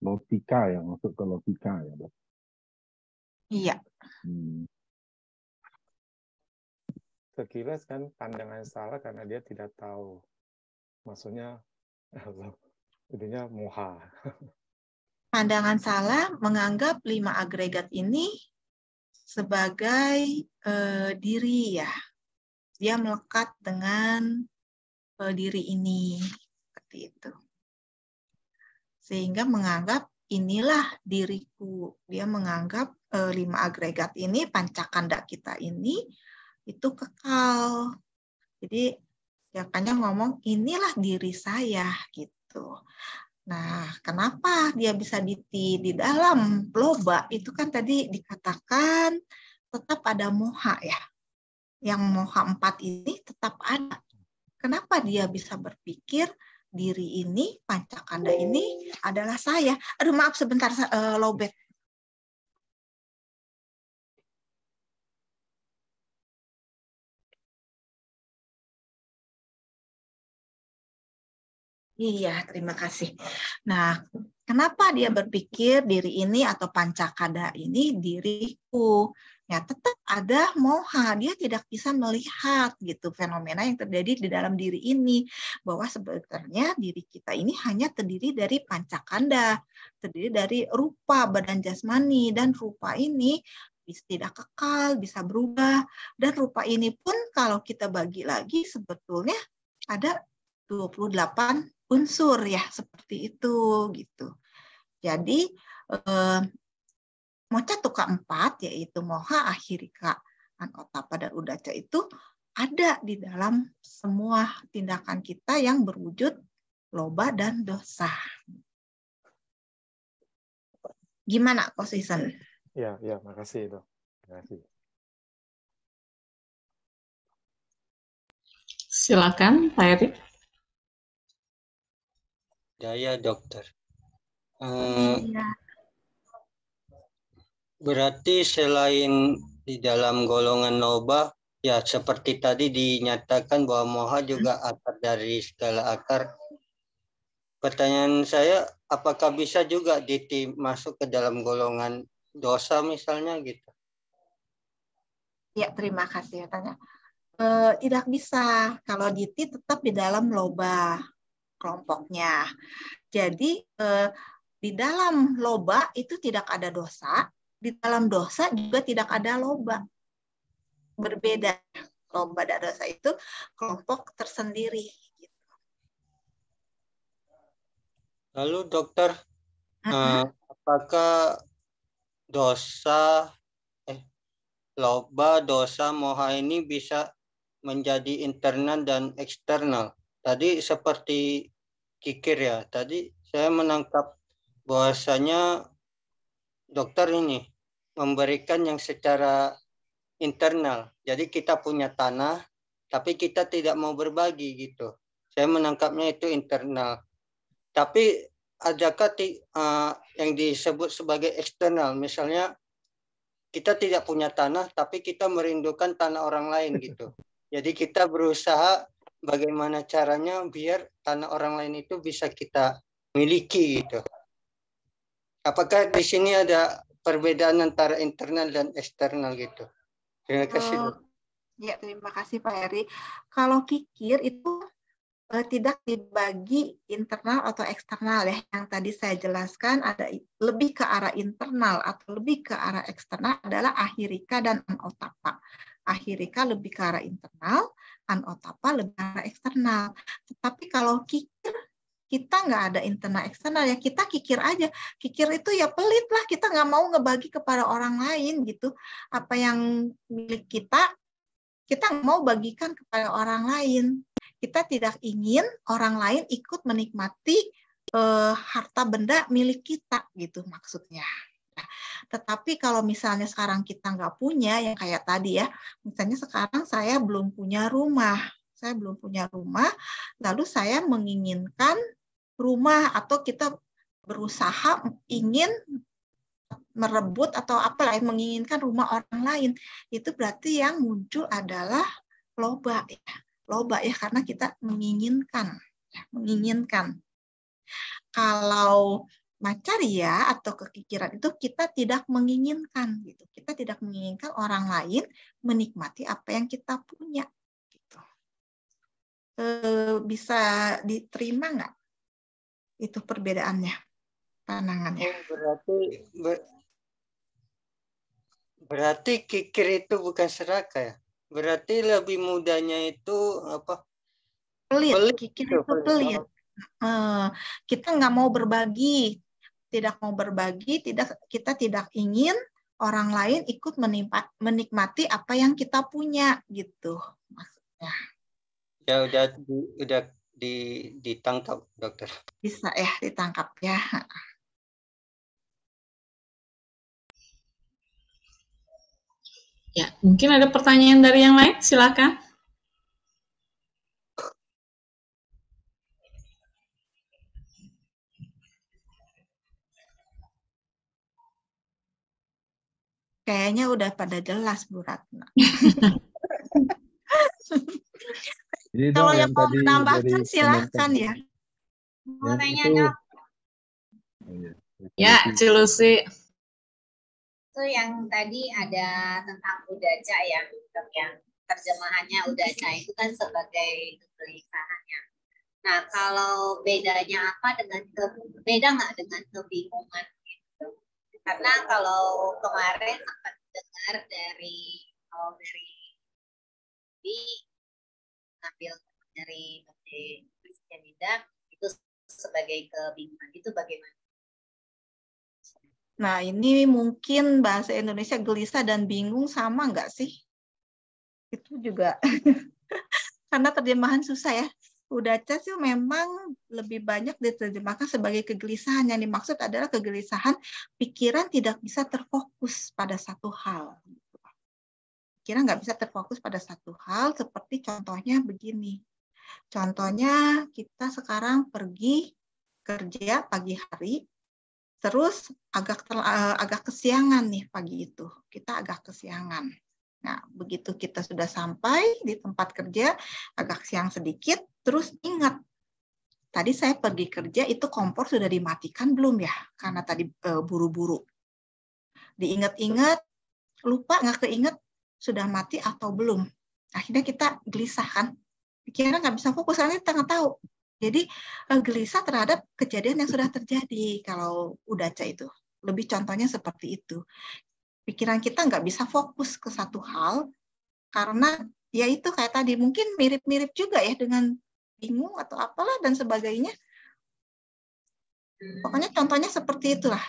logika ya masuk ke logika ya dok iya hmm. sekilas kan pandangan salah karena dia tidak tahu maksudnya Intinya muha pandangan salah menganggap lima agregat ini sebagai uh, diri ya dia melekat dengan uh, diri ini seperti itu sehingga menganggap inilah diriku. Dia menganggap e, lima agregat ini, pancakanda kita ini itu kekal. Jadi siapanya ngomong inilah diri saya gitu. Nah, kenapa dia bisa diti di dalam loba itu kan tadi dikatakan tetap ada moha ya. Yang moha empat ini tetap ada. Kenapa dia bisa berpikir diri ini, pancakanda ini adalah saya. Aduh maaf sebentar uh, lobet. Iya, terima kasih. Nah, kenapa dia berpikir diri ini atau pancakada ini diriku? ya tetap ada moha dia tidak bisa melihat gitu fenomena yang terjadi di dalam diri ini bahwa sebenarnya diri kita ini hanya terdiri dari pancakanda terdiri dari rupa badan jasmani dan rupa ini bisa tidak kekal bisa berubah dan rupa ini pun kalau kita bagi lagi sebetulnya ada 28 unsur ya seperti itu gitu jadi eh, moca tuka empat yaitu moha akhirika anota pada udaca itu ada di dalam semua tindakan kita yang berwujud loba dan dosa. Gimana kosisen? Ya, ya, makasih itu. Makasih. Silakan, Pak Erik. Daya dokter. Uh, ya Berarti selain di dalam golongan noba, ya seperti tadi dinyatakan bahwa moha juga hmm. akar dari segala akar. Pertanyaan saya, apakah bisa juga diti masuk ke dalam golongan dosa misalnya gitu? Ya, terima kasih tanya. E, tidak bisa kalau diti tetap di dalam loba kelompoknya. Jadi e, di dalam loba itu tidak ada dosa, di dalam dosa juga tidak ada loba. Berbeda. Loba dan dosa itu kelompok tersendiri. Gitu. Lalu dokter, uh eh, -huh. apakah dosa eh loba dosa moha ini bisa menjadi internal dan eksternal? Tadi seperti kikir ya, tadi saya menangkap bahwasanya dokter ini memberikan yang secara internal. Jadi kita punya tanah, tapi kita tidak mau berbagi gitu. Saya menangkapnya itu internal. Tapi adakah uh, yang disebut sebagai eksternal? Misalnya kita tidak punya tanah, tapi kita merindukan tanah orang lain gitu. Jadi kita berusaha bagaimana caranya biar tanah orang lain itu bisa kita miliki gitu. Apakah di sini ada perbedaan antara internal dan eksternal gitu? Terima kasih. Uh, ya, terima kasih Pak Eri. Kalau kikir itu uh, tidak dibagi internal atau eksternal ya. Yang tadi saya jelaskan ada lebih ke arah internal atau lebih ke arah eksternal adalah ahirika dan anotapa. Ahirika lebih ke arah internal, anotapa lebih ke arah eksternal. Tetapi kalau kikir kita nggak ada internal eksternal ya kita kikir aja kikir itu ya pelit lah kita nggak mau ngebagi kepada orang lain gitu apa yang milik kita kita mau bagikan kepada orang lain kita tidak ingin orang lain ikut menikmati eh, harta benda milik kita gitu maksudnya nah, tetapi kalau misalnya sekarang kita nggak punya yang kayak tadi ya, misalnya sekarang saya belum punya rumah, saya belum punya rumah, lalu saya menginginkan rumah atau kita berusaha ingin merebut atau apa lain ya, menginginkan rumah orang lain itu berarti yang muncul adalah loba ya loba ya karena kita menginginkan ya, menginginkan kalau macar ya atau kekikiran itu kita tidak menginginkan gitu. Kita tidak menginginkan orang lain menikmati apa yang kita punya gitu. E, bisa diterima nggak itu perbedaannya pandangannya. Oh, berarti ber, berarti kikir itu bukan seraka ya? Berarti lebih mudahnya itu apa? Pelit. pelit kikir itu pelit. kita nggak mau berbagi, tidak mau berbagi, tidak kita tidak ingin orang lain ikut menimpa, menikmati apa yang kita punya gitu maksudnya. Ya udah udah di, ditangkap, dokter? Bisa ya, ditangkap ya. Ya, mungkin ada pertanyaan dari yang lain, silakan. Kayaknya udah pada jelas Bu Ratna. Jadi Kalau yang, yang mau menambahkan silahkan ya. ya. Mau nanya dong. Oh, iya. Ya, Cilusi. Itu yang tadi ada tentang udaca ya, yang terjemahannya udaca itu kan sebagai kegelisahannya. Nah, kalau bedanya apa dengan ke, beda nggak dengan kebingungan gitu? Karena kalau kemarin sempat dengar dari oh, dari ngambil dari Kristia itu sebagai kebingungan itu bagaimana? Nah ini mungkin bahasa Indonesia gelisah dan bingung sama nggak sih? Itu juga karena terjemahan susah ya. Udah sih memang lebih banyak diterjemahkan sebagai kegelisahan. Yang dimaksud adalah kegelisahan pikiran tidak bisa terfokus pada satu hal. Kira nggak bisa terfokus pada satu hal, seperti contohnya begini. Contohnya kita sekarang pergi kerja pagi hari, terus agak eh, agak kesiangan nih pagi itu. Kita agak kesiangan. Nah, begitu kita sudah sampai di tempat kerja, agak siang sedikit, terus ingat tadi saya pergi kerja itu kompor sudah dimatikan belum ya? Karena tadi eh, buru-buru. E, Diingat-ingat, lupa nggak keinget sudah mati atau belum. Akhirnya kita gelisah kan. Pikiran nggak bisa fokus, karena kita nggak tahu. Jadi eh, gelisah terhadap kejadian yang sudah terjadi kalau udah cah itu. Lebih contohnya seperti itu. Pikiran kita nggak bisa fokus ke satu hal karena ya itu kayak tadi mungkin mirip-mirip juga ya dengan bingung atau apalah dan sebagainya. Hmm. Pokoknya contohnya seperti itulah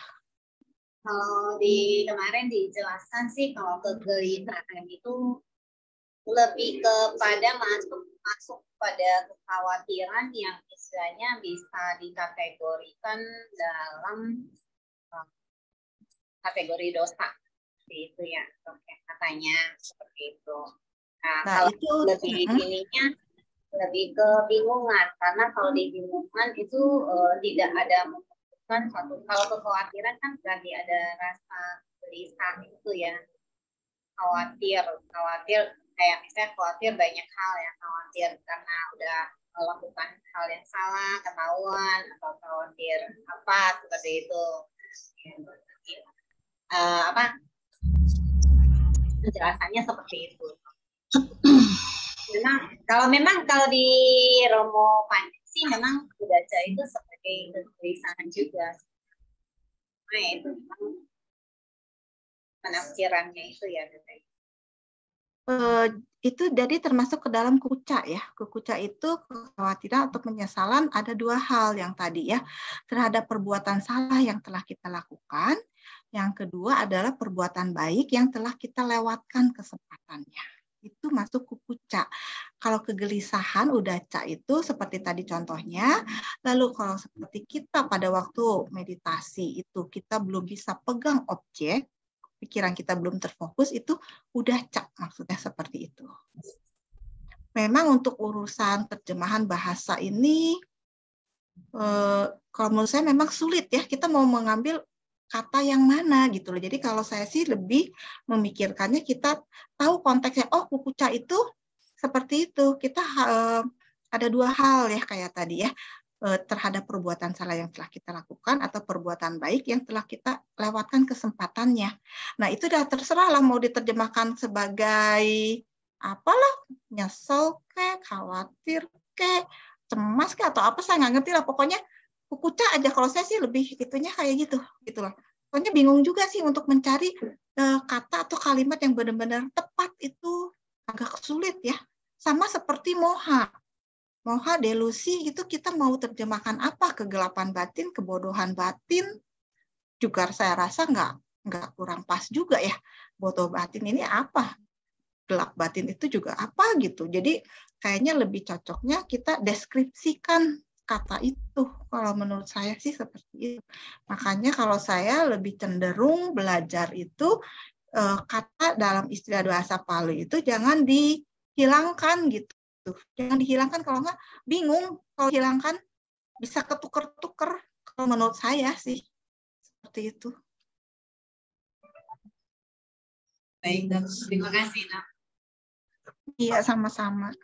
kalau di kemarin dijelaskan sih kalau kegelisahan itu lebih kepada masuk masuk pada kekhawatiran yang istilahnya bisa dikategorikan dalam eh, kategori dosa itu ya katanya seperti itu nah, nah kalau itu lebih uh -huh. ininya lebih kebingungan karena kalau di bingungan itu uh, tidak ada kan satu kalau kekhawatiran kan berarti ada rasa gelisah itu ya khawatir khawatir kayak misalnya khawatir banyak hal ya khawatir karena udah melakukan hal yang salah ketahuan atau khawatir apa seperti itu uh, apa penjelasannya seperti itu memang kalau memang kalau di Romo panik sih memang baca itu sebagai kegelisahan juga. Nah itu penafsirannya itu ya. Uh, itu jadi termasuk ke dalam kuca ya. Kuca itu kekhawatiran atau penyesalan ada dua hal yang tadi ya terhadap perbuatan salah yang telah kita lakukan. Yang kedua adalah perbuatan baik yang telah kita lewatkan kesempatannya itu masuk kuku ca. Kalau kegelisahan udah cak itu seperti tadi contohnya. Lalu kalau seperti kita pada waktu meditasi itu kita belum bisa pegang objek, pikiran kita belum terfokus itu udah cak maksudnya seperti itu. Memang untuk urusan terjemahan bahasa ini eh, kalau menurut saya memang sulit ya kita mau mengambil kata yang mana gitu loh. Jadi kalau saya sih lebih memikirkannya kita tahu konteksnya. Oh, kukuca itu seperti itu. Kita uh, ada dua hal ya kayak tadi ya uh, terhadap perbuatan salah yang telah kita lakukan atau perbuatan baik yang telah kita lewatkan kesempatannya. Nah, itu udah terserah lah mau diterjemahkan sebagai apalah nyesel ke, khawatir ke, cemas ke atau apa saya nggak ngerti lah pokoknya kukuca aja kalau saya sih lebih itunya kayak gitu gitu loh. Soalnya bingung juga sih untuk mencari uh, kata atau kalimat yang benar-benar tepat itu agak sulit ya. Sama seperti moha. Moha delusi itu kita mau terjemahkan apa kegelapan batin, kebodohan batin juga saya rasa nggak nggak kurang pas juga ya. Bodoh batin ini apa? Gelap batin itu juga apa gitu. Jadi kayaknya lebih cocoknya kita deskripsikan kata itu kalau menurut saya sih seperti itu makanya kalau saya lebih cenderung belajar itu eh, kata dalam istilah bahasa Palu itu jangan dihilangkan gitu jangan dihilangkan kalau nggak bingung kalau hilangkan bisa ketuker-tuker kalau menurut saya sih seperti itu baik terima kasih Iya, sama-sama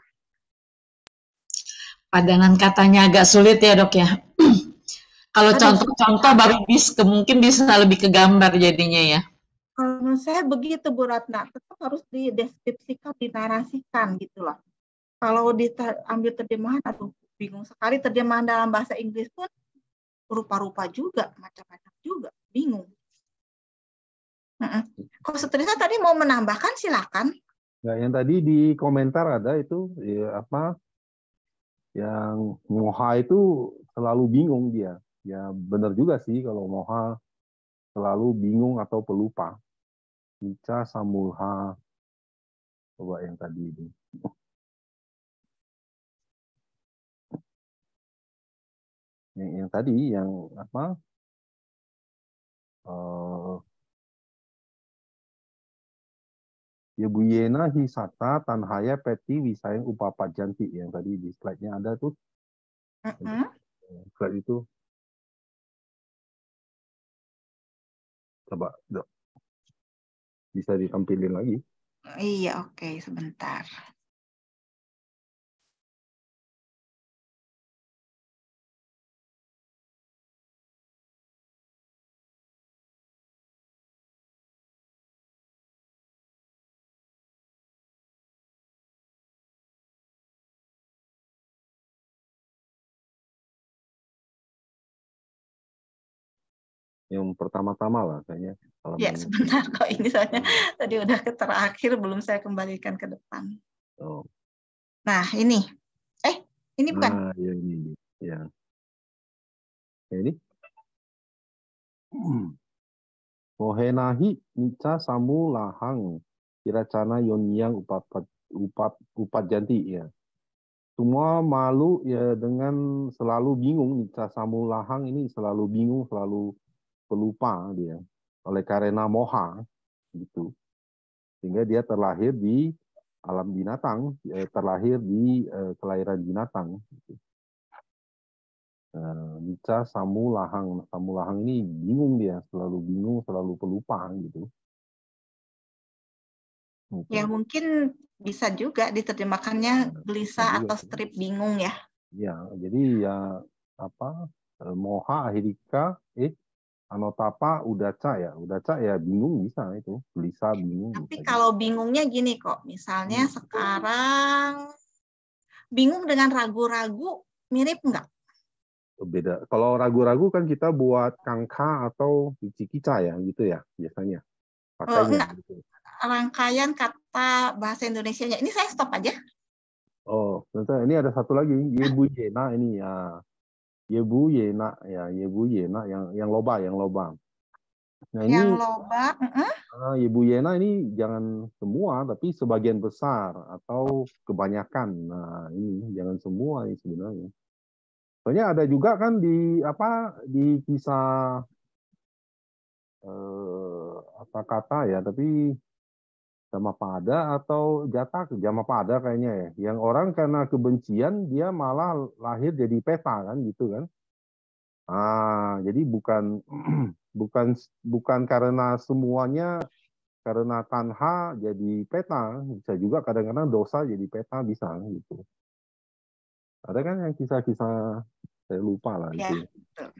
padanan katanya agak sulit ya dok ya. Kalau contoh-contoh baru bis, mungkin bisa lebih ke gambar jadinya ya. Kalau menurut saya begitu Bu Ratna, tetap harus dideskripsikan, dinarasikan gitu loh. Kalau diambil terjemahan, aduh bingung sekali terjemahan dalam bahasa Inggris pun rupa-rupa juga, macam-macam juga, bingung. Nah, kalau seterusnya tadi mau menambahkan silakan. Ya, yang tadi di komentar ada itu ya, apa yang Moha itu selalu bingung dia. Ya benar juga sih kalau Moha selalu bingung atau pelupa. Nica Samulha coba yang tadi ini. Yang, yang tadi yang apa? Uh, Ya, Yena hisata tanhaya peti wisayang Janti yang tadi di slide-nya ada tuh. uh Slide itu. Coba, dok. Bisa ditampilin lagi. Iya, oke. Okay, sebentar. yang pertama-tama lah kayaknya. Kalau Ya sebentar kok ini soalnya tadi udah ke terakhir belum saya kembalikan ke depan. Oh. Nah ini, eh ini bukan? Nah, ya ini, ya. ya ini. Mohenahi iya. nica samu lahang kiracana yonyang upat upat upat janti ya. Semua malu ya dengan selalu bingung nica samu lahang ini selalu bingung selalu pelupa dia oleh karena moha gitu sehingga dia terlahir di alam binatang eh, terlahir di eh, kelahiran binatang bisa gitu. eh, Samu Lahang. Samu Lahang ini bingung dia, selalu bingung, selalu pelupa gitu. Ya mungkin bisa juga diterjemahkannya iya, gelisah atau strip bingung ya. Ya, jadi ya apa moha ahirika eh Anotapa udaca ya, udah udaca ya bingung bisa itu, bisa bingung. Tapi bisa kalau gitu. bingungnya gini kok, misalnya hmm. sekarang bingung dengan ragu-ragu mirip nggak? Beda. Kalau ragu-ragu kan kita buat kangka atau kica ya gitu ya biasanya. Oh, Pakainya, oh, gitu. Rangkaian kata bahasa Indonesia-nya. Ini saya stop aja. Oh, ini ada satu lagi, Ibu Jena ini ya Yebu Yena ya Yebu Yena yang yang loba yang loba. Nah ini yang loba. Uh, ah, Yebu Yena ini jangan semua tapi sebagian besar atau kebanyakan. Nah ini jangan semua ini sebenarnya. Soalnya ada juga kan di apa di kisah eh, apa kata ya tapi Jama pada atau jatah Jama pada kayaknya ya. Yang orang karena kebencian dia malah lahir jadi peta kan gitu kan. Ah, jadi bukan bukan bukan karena semuanya karena tanha jadi peta, bisa juga kadang-kadang dosa jadi peta bisa gitu. Ada kan yang kisah-kisah saya lupa lah ya, itu. Betul.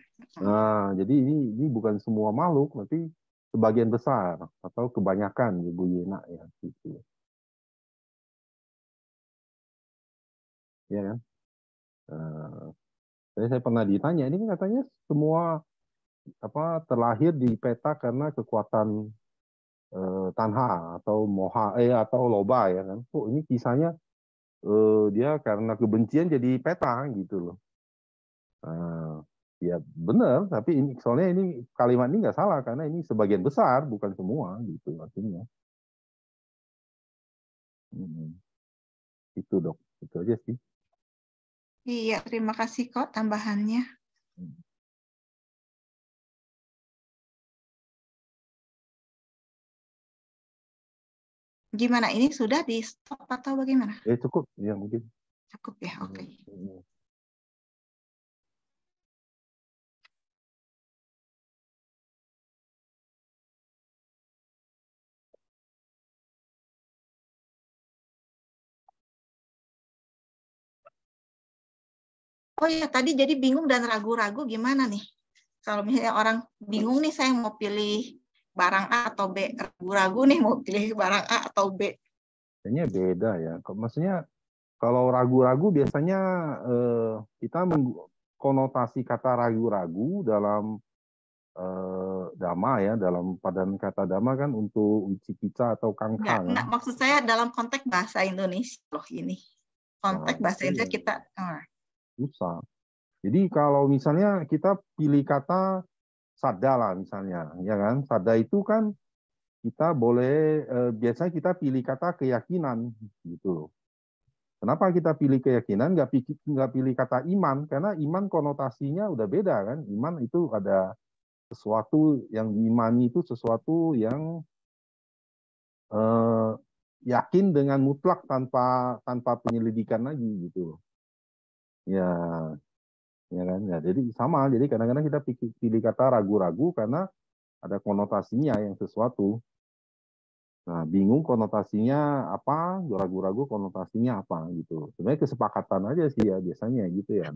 Nah, jadi ini ini bukan semua makhluk, tapi sebagian besar atau kebanyakan Ibu Yena ya gitu. Ya kan? Jadi eh, saya pernah ditanya ini katanya semua apa terlahir di peta karena kekuatan eh, tanha atau moha eh atau loba ya kan. Oh ini kisahnya eh, dia karena kebencian jadi peta gitu loh. Nah, Ya benar, tapi ini soalnya ini kalimat ini nggak salah karena ini sebagian besar bukan semua gitu artinya. Hmm. Itu dok, itu aja sih. Iya, terima kasih kok tambahannya. Hmm. Gimana ini sudah di stop atau bagaimana? Ya cukup, ya mungkin. Cukup ya, oke. Okay. Hmm. Oh ya tadi jadi bingung dan ragu-ragu gimana nih? Kalau misalnya orang bingung nih saya mau pilih barang A atau B, ragu-ragu nih mau pilih barang A atau B. Kayaknya beda ya. Maksudnya kalau ragu-ragu biasanya eh, kita konotasi kata ragu-ragu dalam eh, dama ya, dalam padan kata dama kan untuk ucikica atau kangkang. Ya. Enggak, maksud saya dalam konteks bahasa Indonesia loh ini. Konteks oh, bahasa Indonesia iya. kita. Eh susah. Jadi kalau misalnya kita pilih kata sada lah misalnya, ya kan? Sada itu kan kita boleh eh, biasanya kita pilih kata keyakinan gitu. Kenapa kita pilih keyakinan nggak pilih, nggak pilih kata iman? Karena iman konotasinya udah beda kan. Iman itu ada sesuatu yang diimani itu sesuatu yang eh, yakin dengan mutlak tanpa tanpa penyelidikan lagi gitu. Ya, ya kan. Ya, jadi sama. Jadi kadang-kadang kita pilih, pilih kata ragu-ragu karena ada konotasinya yang sesuatu. Nah, bingung konotasinya apa, ragu-ragu konotasinya apa gitu. Sebenarnya kesepakatan aja sih ya biasanya gitu ya.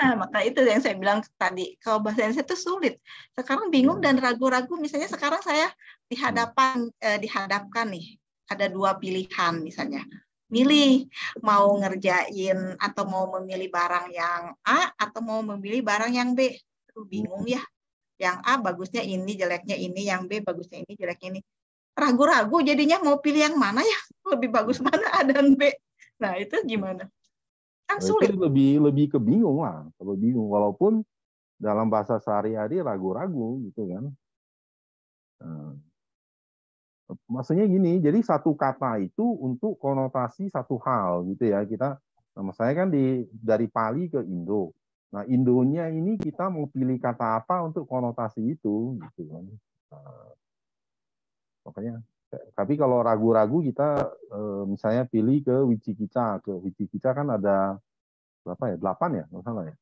nah, maka itu yang saya bilang tadi, kalau bahasa Indonesia itu sulit. Sekarang bingung iya. dan ragu-ragu, misalnya sekarang saya dihadapan hmm. eh, dihadapkan nih, ada dua pilihan misalnya milih mau ngerjain atau mau memilih barang yang A atau mau memilih barang yang B. Aduh, bingung ya. Yang A bagusnya ini, jeleknya ini, yang B bagusnya ini, jeleknya ini. Ragu-ragu jadinya mau pilih yang mana ya? Lebih bagus mana A dan B. Nah, itu gimana? Kan nah, sulit. Itu lebih lebih kebingung lah, kalau bingung walaupun dalam bahasa sehari-hari ragu-ragu gitu kan. Nah, maksudnya gini, jadi satu kata itu untuk konotasi satu hal gitu ya. Kita nama saya kan di dari Pali ke Indo. Nah, Indonya ini kita mau pilih kata apa untuk konotasi itu gitu kan. Nah, makanya tapi kalau ragu-ragu kita eh, misalnya pilih ke Wicikica, ke Wicikica kan ada berapa ya? delapan ya, nggak salah ya.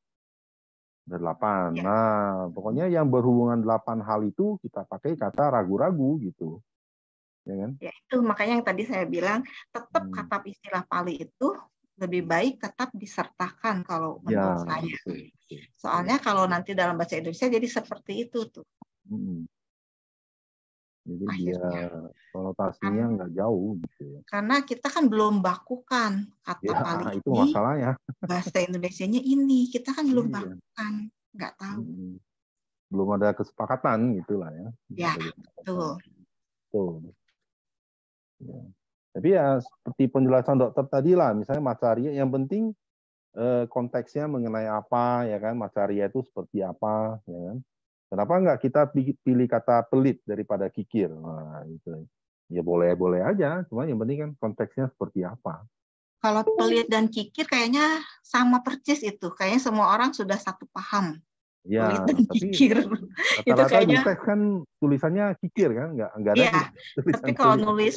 Ada delapan iya. Nah, pokoknya yang berhubungan delapan hal itu kita pakai kata ragu-ragu gitu ya kan? Ya itu makanya yang tadi saya bilang tetap hmm. kata istilah Pali itu lebih baik tetap disertakan kalau ya, menurut ya, saya. Itu. Soalnya kalau nanti dalam bahasa Indonesia jadi seperti itu tuh. Hmm. Jadi Akhirnya. dia konotasinya nggak jauh gitu ya. Karena kita kan belum bakukan kata ya, Pali itu ini. masalahnya. Bahasa Indonesianya ini kita kan belum ya. bakukan, nggak tahu. Hmm. Belum ada kesepakatan gitulah ya. Ya, betul. tuh Ya. Tapi ya seperti penjelasan dokter tadi lah, misalnya Arya yang penting eh, konteksnya mengenai apa ya kan, Arya itu seperti apa ya kan. Kenapa nggak kita pilih kata pelit daripada kikir? Nah, itu Ya boleh-boleh aja, cuma yang penting kan konteksnya seperti apa. Kalau pelit dan kikir kayaknya sama persis itu. Kayaknya semua orang sudah satu paham. Ya, pelit dan kikir. itu kayaknya... kan tulisannya kikir kan, nggak nggak ada. Ya, tapi kalau kikir. nulis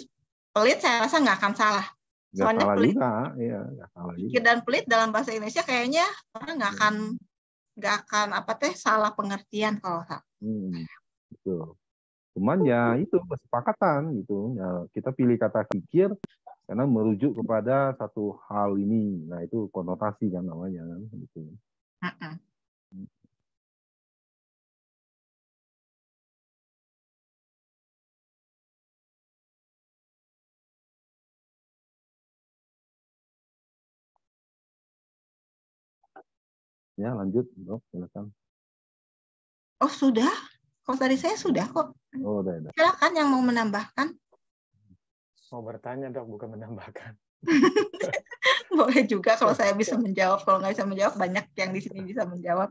pelit saya rasa nggak akan salah. Gak Soalnya salah pelit. Juga. Iya, gak salah juga. dan pelit dalam bahasa Indonesia kayaknya orang nggak iya. akan nggak akan apa teh salah pengertian kalau tak. Hmm, gitu. Cuman ya itu kesepakatan gitu. Ya, kita pilih kata kikir karena merujuk kepada satu hal ini. Nah itu konotasi kan namanya kan gitu. Uh -uh. Ya, lanjut, Dok, silakan. Oh, sudah? Kalau tadi saya sudah kok. Oh, udah, udah. Silakan yang mau menambahkan. Mau bertanya, Dok, bukan menambahkan. Boleh juga kalau saya bisa menjawab. Kalau nggak bisa menjawab, banyak yang di sini bisa menjawab.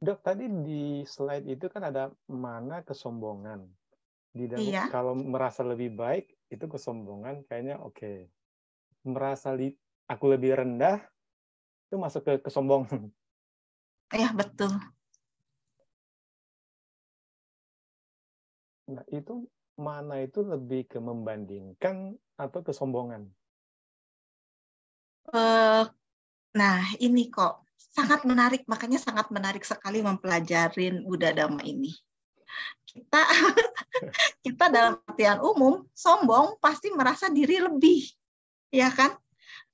Dok, tadi di slide itu kan ada mana kesombongan. Di dalam, iya. Kalau merasa lebih baik, itu kesombongan kayaknya oke. Okay. Merasa li, aku lebih rendah, itu masuk ke kesombongan. Iya, betul. Nah, itu mana itu lebih ke membandingkan atau kesombongan? Uh, nah, ini kok sangat menarik, makanya sangat menarik sekali mempelajari Buddha Dhamma ini. Kita kita dalam artian umum sombong pasti merasa diri lebih, ya kan?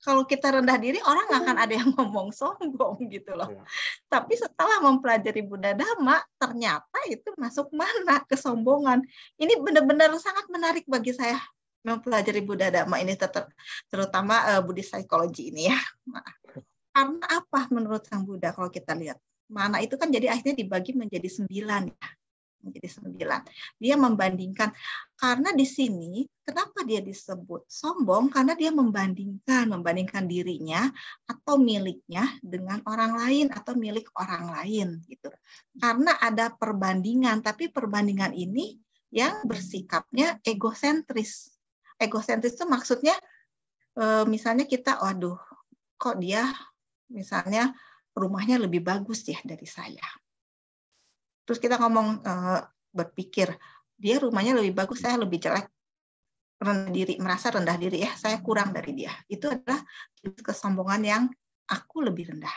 kalau kita rendah diri orang nggak akan hmm. ada yang ngomong sombong gitu loh. Ya. Tapi setelah mempelajari Buddha Dhamma, ternyata itu masuk mana kesombongan. Ini benar-benar sangat menarik bagi saya mempelajari Buddha Dhamma ini terutama uh, eh, Buddhis psikologi ini ya. Nah, karena apa menurut Sang Buddha kalau kita lihat? Mana itu kan jadi akhirnya dibagi menjadi sembilan ya menjadi sembilan. Dia membandingkan karena di sini kenapa dia disebut sombong karena dia membandingkan membandingkan dirinya atau miliknya dengan orang lain atau milik orang lain gitu. Karena ada perbandingan tapi perbandingan ini yang bersikapnya egosentris. Egosentris itu maksudnya eh, misalnya kita waduh kok dia misalnya rumahnya lebih bagus ya dari saya terus kita ngomong uh, berpikir dia rumahnya lebih bagus saya lebih jelek rendah diri merasa rendah diri ya saya kurang dari dia itu adalah kesombongan yang aku lebih rendah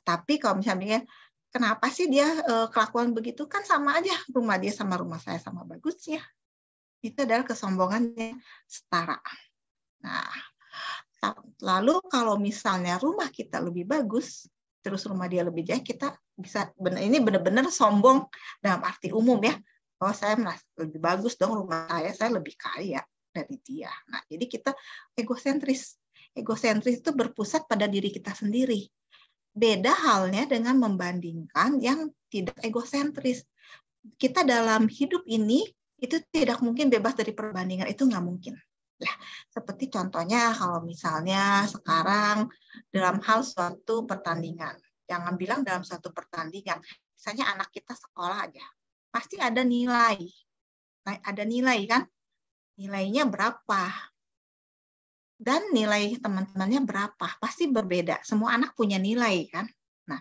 tapi kalau misalnya kenapa sih dia e, kelakuan begitu kan sama aja rumah dia sama rumah saya sama bagusnya itu adalah kesombongannya setara nah lalu kalau misalnya rumah kita lebih bagus terus rumah dia lebih jaya kita bisa benar ini benar-benar sombong dalam arti umum ya oh saya merasa lebih bagus dong rumah saya saya lebih kaya dari dia nah jadi kita egosentris egosentris itu berpusat pada diri kita sendiri beda halnya dengan membandingkan yang tidak egosentris kita dalam hidup ini itu tidak mungkin bebas dari perbandingan itu nggak mungkin Ya, seperti contohnya kalau misalnya sekarang dalam hal suatu pertandingan. Jangan bilang dalam suatu pertandingan. Misalnya anak kita sekolah aja. Pasti ada nilai. Nah, ada nilai kan? Nilainya berapa? Dan nilai teman-temannya berapa? Pasti berbeda. Semua anak punya nilai kan? Nah,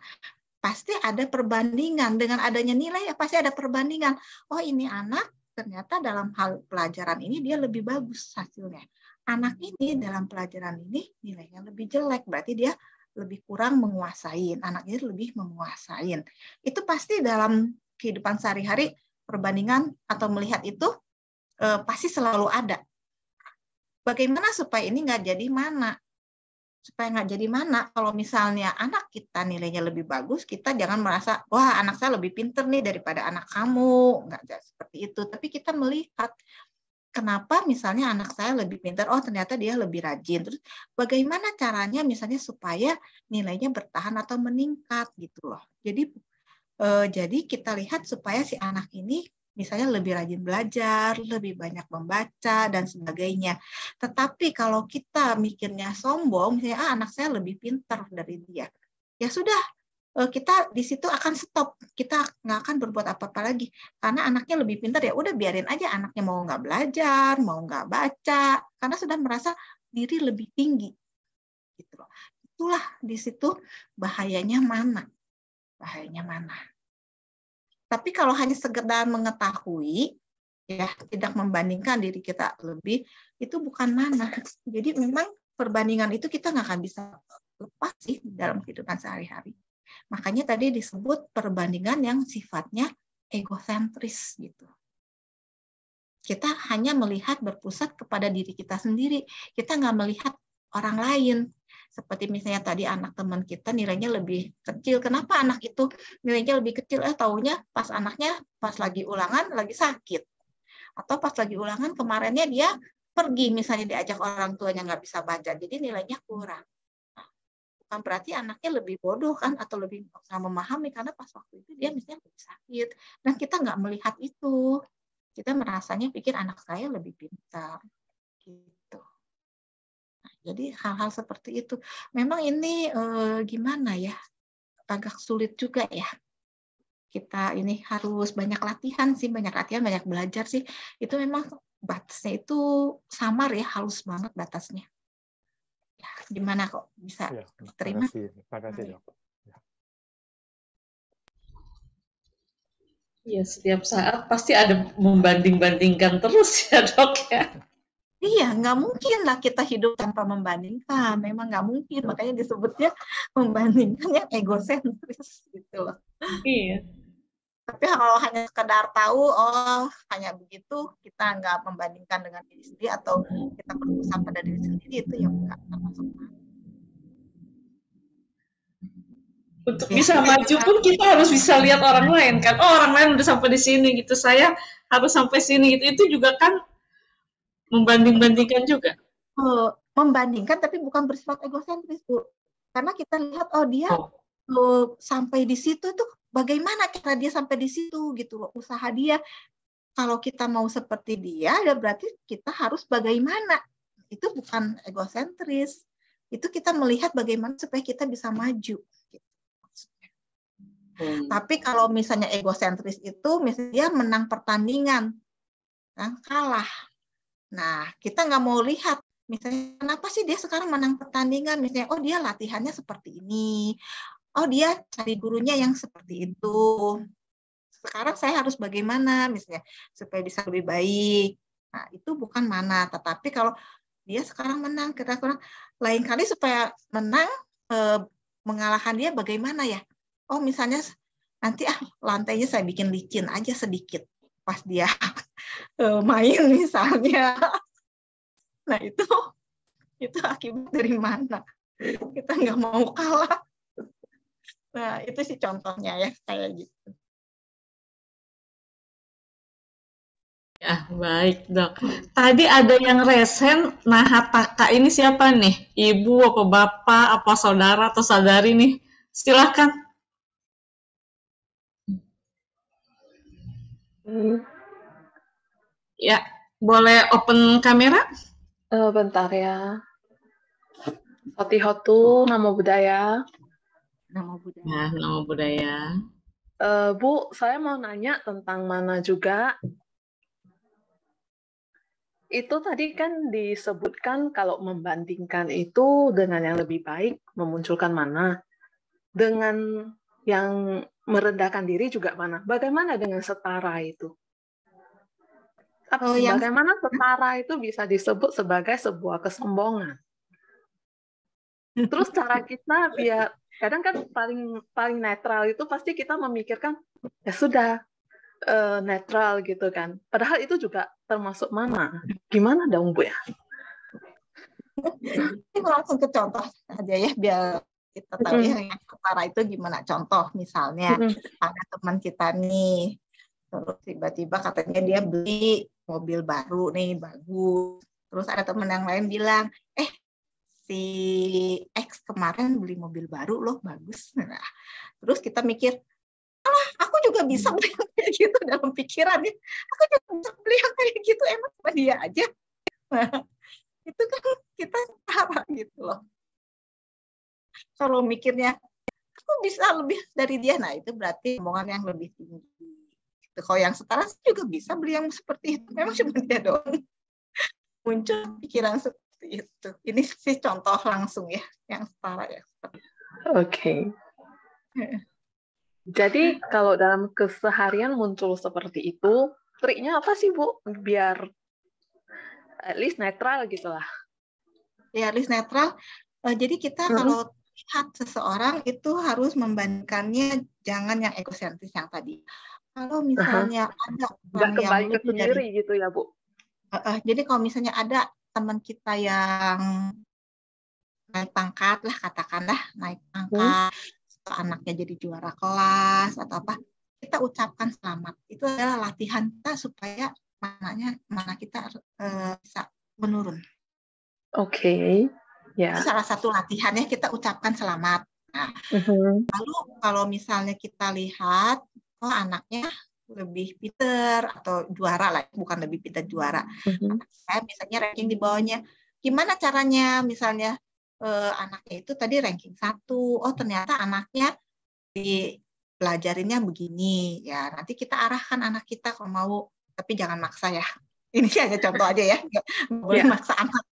pasti ada perbandingan dengan adanya nilai ya pasti ada perbandingan oh ini anak ternyata dalam hal pelajaran ini dia lebih bagus hasilnya. Anak ini dalam pelajaran ini nilainya lebih jelek, berarti dia lebih kurang menguasai, anak ini lebih menguasai. Itu pasti dalam kehidupan sehari-hari perbandingan atau melihat itu eh, pasti selalu ada. Bagaimana supaya ini nggak jadi mana? supaya nggak jadi mana kalau misalnya anak kita nilainya lebih bagus kita jangan merasa wah anak saya lebih pinter nih daripada anak kamu nggak seperti itu tapi kita melihat kenapa misalnya anak saya lebih pinter oh ternyata dia lebih rajin. Terus bagaimana caranya misalnya supaya nilainya bertahan atau meningkat gitu loh. Jadi eh, jadi kita lihat supaya si anak ini misalnya lebih rajin belajar, lebih banyak membaca dan sebagainya. Tetapi kalau kita mikirnya sombong, misalnya ah anak saya lebih pintar dari dia, ya sudah eh, kita di situ akan stop, kita nggak akan berbuat apa-apa lagi karena anaknya lebih pintar ya udah biarin aja anaknya mau nggak belajar, mau nggak baca karena sudah merasa diri lebih tinggi gitu Itulah di situ bahayanya mana, bahayanya mana. Tapi kalau hanya sekedar mengetahui, ya tidak membandingkan diri kita lebih, itu bukan mana. Jadi memang perbandingan itu kita nggak akan bisa lepas sih dalam kehidupan sehari-hari. Makanya tadi disebut perbandingan yang sifatnya egosentris gitu. Kita hanya melihat berpusat kepada diri kita sendiri. Kita nggak melihat orang lain, seperti misalnya tadi anak teman kita nilainya lebih kecil. Kenapa anak itu nilainya lebih kecil? Eh taunya pas anaknya pas lagi ulangan lagi sakit. Atau pas lagi ulangan kemarinnya dia pergi misalnya diajak orang tuanya nggak bisa baca. Jadi nilainya kurang bukan berarti anaknya lebih bodoh kan atau lebih nggak memahami karena pas waktu itu dia misalnya lebih sakit dan kita nggak melihat itu kita merasanya pikir anak saya lebih pintar gitu. Nah, jadi hal-hal seperti itu. Memang ini eh, gimana ya? Agak sulit juga ya. Kita ini harus banyak latihan sih, banyak latihan, banyak belajar sih. Itu memang batasnya itu samar ya, halus banget batasnya. Ya, gimana kok bisa ya, terima? Terima kasih, terima kasih dok. Ya, iya, setiap saat pasti ada membanding-bandingkan terus ya dok ya. Iya, nggak mungkin lah kita hidup tanpa membandingkan. Memang nggak mungkin, makanya disebutnya membandingkan yang egosentris gitu loh. Iya. Tapi kalau hanya sekedar tahu, oh hanya begitu, kita nggak membandingkan dengan diri sendiri atau kita berpusat pada diri sendiri itu yang nggak termasuk untuk ya, bisa maju pun kita harus bisa lihat orang lain kan oh orang lain udah sampai di sini gitu saya harus sampai sini gitu itu juga kan membanding-bandingkan juga? Oh, membandingkan tapi bukan bersifat egosentris bu, karena kita lihat oh dia oh. sampai di situ itu bagaimana cara dia sampai di situ gitu loh usaha dia. Kalau kita mau seperti dia, ya berarti kita harus bagaimana? Itu bukan egosentris. Itu kita melihat bagaimana supaya kita bisa maju. Gitu hmm. Tapi kalau misalnya egosentris itu misalnya dia menang pertandingan, nah, kalah Nah, kita nggak mau lihat misalnya kenapa sih dia sekarang menang pertandingan misalnya oh dia latihannya seperti ini oh dia cari gurunya yang seperti itu sekarang saya harus bagaimana misalnya supaya bisa lebih baik nah itu bukan mana tetapi kalau dia sekarang menang kita kurang lain kali supaya menang eh, mengalahkan dia bagaimana ya oh misalnya nanti ah lantainya saya bikin licin aja sedikit pas dia Eh, main misalnya. Nah itu itu akibat dari mana? Kita nggak mau kalah. Nah itu sih contohnya ya kayak gitu. Ya, baik dok. Tadi ada yang resen, nah hataka ini siapa nih? Ibu, apa bapak, apa saudara, atau saudari nih? Silahkan. Hmm. Ya, boleh open kamera? Uh, bentar ya. Hotu nama budaya. Nama budaya. Nah, nama budaya. Uh, Bu, saya mau nanya tentang mana juga. Itu tadi kan disebutkan kalau membandingkan itu dengan yang lebih baik memunculkan mana. Dengan yang merendahkan diri juga mana. Bagaimana dengan setara itu? Tapi oh, yang... bagaimana setara itu bisa disebut sebagai sebuah kesombongan? Terus cara kita biar kadang kan paling paling netral itu pasti kita memikirkan ya sudah uh, netral gitu kan. Padahal itu juga termasuk mana? Gimana dong bu ya? Ini langsung ke contoh aja ya biar kita tahu mm -hmm. yang setara itu gimana. Contoh misalnya mm -hmm. ada teman kita nih terus tiba-tiba katanya dia beli mobil baru nih bagus terus ada teman yang lain bilang eh si X kemarin beli mobil baru loh bagus nah, terus kita mikir alah aku juga bisa hmm. beli yang kayak gitu dalam pikiran ya aku juga bisa beli yang kayak gitu emang sama dia aja nah, itu kan kita harap gitu loh kalau mikirnya aku bisa lebih dari dia nah itu berarti omongan yang lebih tinggi gitu. Kalau yang setara juga bisa beli yang seperti itu. Memang cuma dia doang muncul pikiran seperti itu. Ini sih contoh langsung ya yang setara ya. Oke. Okay. Jadi kalau dalam keseharian muncul seperti itu, triknya apa sih Bu biar at least netral gitulah? Ya, at least netral. Eh, jadi kita hmm. kalau lihat seseorang itu harus membandingkannya jangan yang egosentris yang tadi kalau misalnya uh-huh. ada orang yang sendiri dari, gitu ya bu uh, uh, jadi kalau misalnya ada teman kita yang naik pangkat lah katakanlah naik hmm? pangkat hmm. atau anaknya jadi juara kelas atau apa kita ucapkan selamat itu adalah latihan kita supaya mananya mana kita uh, bisa menurun oke okay. ya yeah. salah satu latihannya kita ucapkan selamat nah, uh-huh. lalu kalau misalnya kita lihat oh anaknya lebih pinter atau juara lah bukan lebih pinter juara mm-hmm. saya misalnya ranking di bawahnya gimana caranya misalnya eh, anaknya itu tadi ranking satu oh ternyata anaknya di pelajarinnya begini ya nanti kita arahkan anak kita kalau mau tapi jangan maksa ya ini hanya contoh aja ya nggak boleh yeah. maksa anak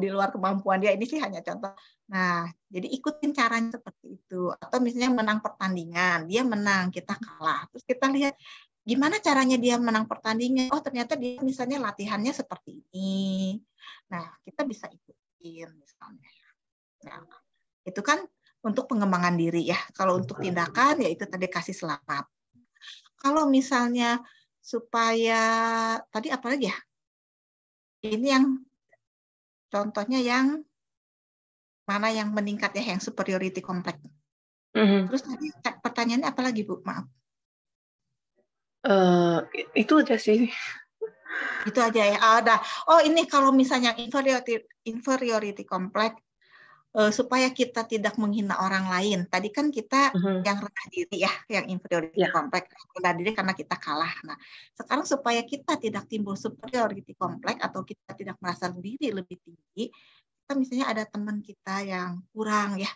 di luar kemampuan dia ini sih hanya contoh. Nah, jadi ikutin caranya seperti itu. Atau misalnya menang pertandingan, dia menang, kita kalah. Terus kita lihat gimana caranya dia menang pertandingan. Oh, ternyata dia misalnya latihannya seperti ini. Nah, kita bisa ikutin misalnya. Nah, itu kan untuk pengembangan diri ya. Kalau untuk tindakan ya itu tadi kasih selamat. Kalau misalnya supaya tadi apa lagi ya? Ini yang Contohnya yang mana yang meningkat ya, yang superiority kompleks. Mm-hmm. Terus tadi pertanyaannya apa lagi Bu? Maaf. Uh, itu aja sih. Itu aja ya. ada. Ah, oh, ini kalau misalnya inferiority inferiority kompleks uh, supaya kita tidak menghina orang lain. Tadi kan kita uh-huh. yang rendah diri ya, yang inferiority yeah. complex rendah diri karena kita kalah. Nah, sekarang supaya kita tidak timbul superiority complex atau kita tidak merasa diri lebih tinggi, kita misalnya ada teman kita yang kurang ya,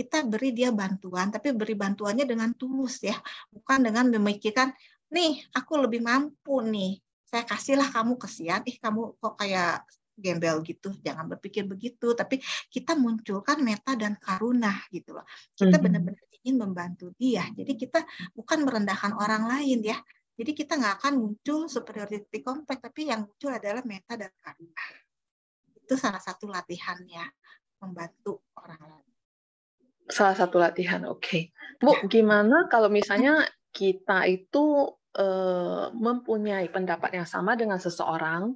kita beri dia bantuan, tapi beri bantuannya dengan tulus ya, bukan dengan memikirkan nih aku lebih mampu nih saya kasihlah kamu kesian, ih kamu kok kayak gembel gitu jangan berpikir begitu tapi kita munculkan meta dan karuna gitu loh kita mhm. benar-benar ingin membantu dia jadi kita bukan merendahkan orang lain ya jadi kita nggak akan muncul superiority complex tapi yang muncul adalah meta dan karuna itu salah satu latihannya membantu orang lain salah satu latihan oke okay. bu ya. gimana kalau misalnya kita itu uh, mempunyai pendapat yang sama dengan seseorang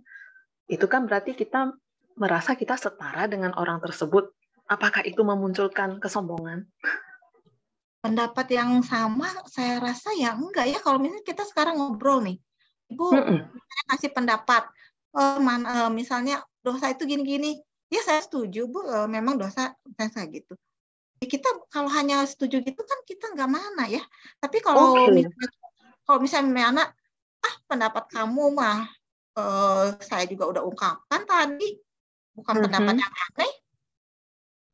itu kan berarti kita merasa kita setara dengan orang tersebut. Apakah itu memunculkan kesombongan? Pendapat yang sama saya rasa ya enggak ya kalau misalnya kita sekarang ngobrol nih. Ibu mm saya kasih pendapat eh, man, uh, misalnya dosa itu gini-gini. Ya saya setuju Bu uh, memang dosa saya gitu. Ya, kita kalau hanya setuju gitu kan kita enggak mana ya. Tapi kalau okay. misalnya, kalau misalnya anak ah pendapat kamu mah eh, saya juga udah ungkapkan tadi, bukan mm -hmm. pendapat yang aneh.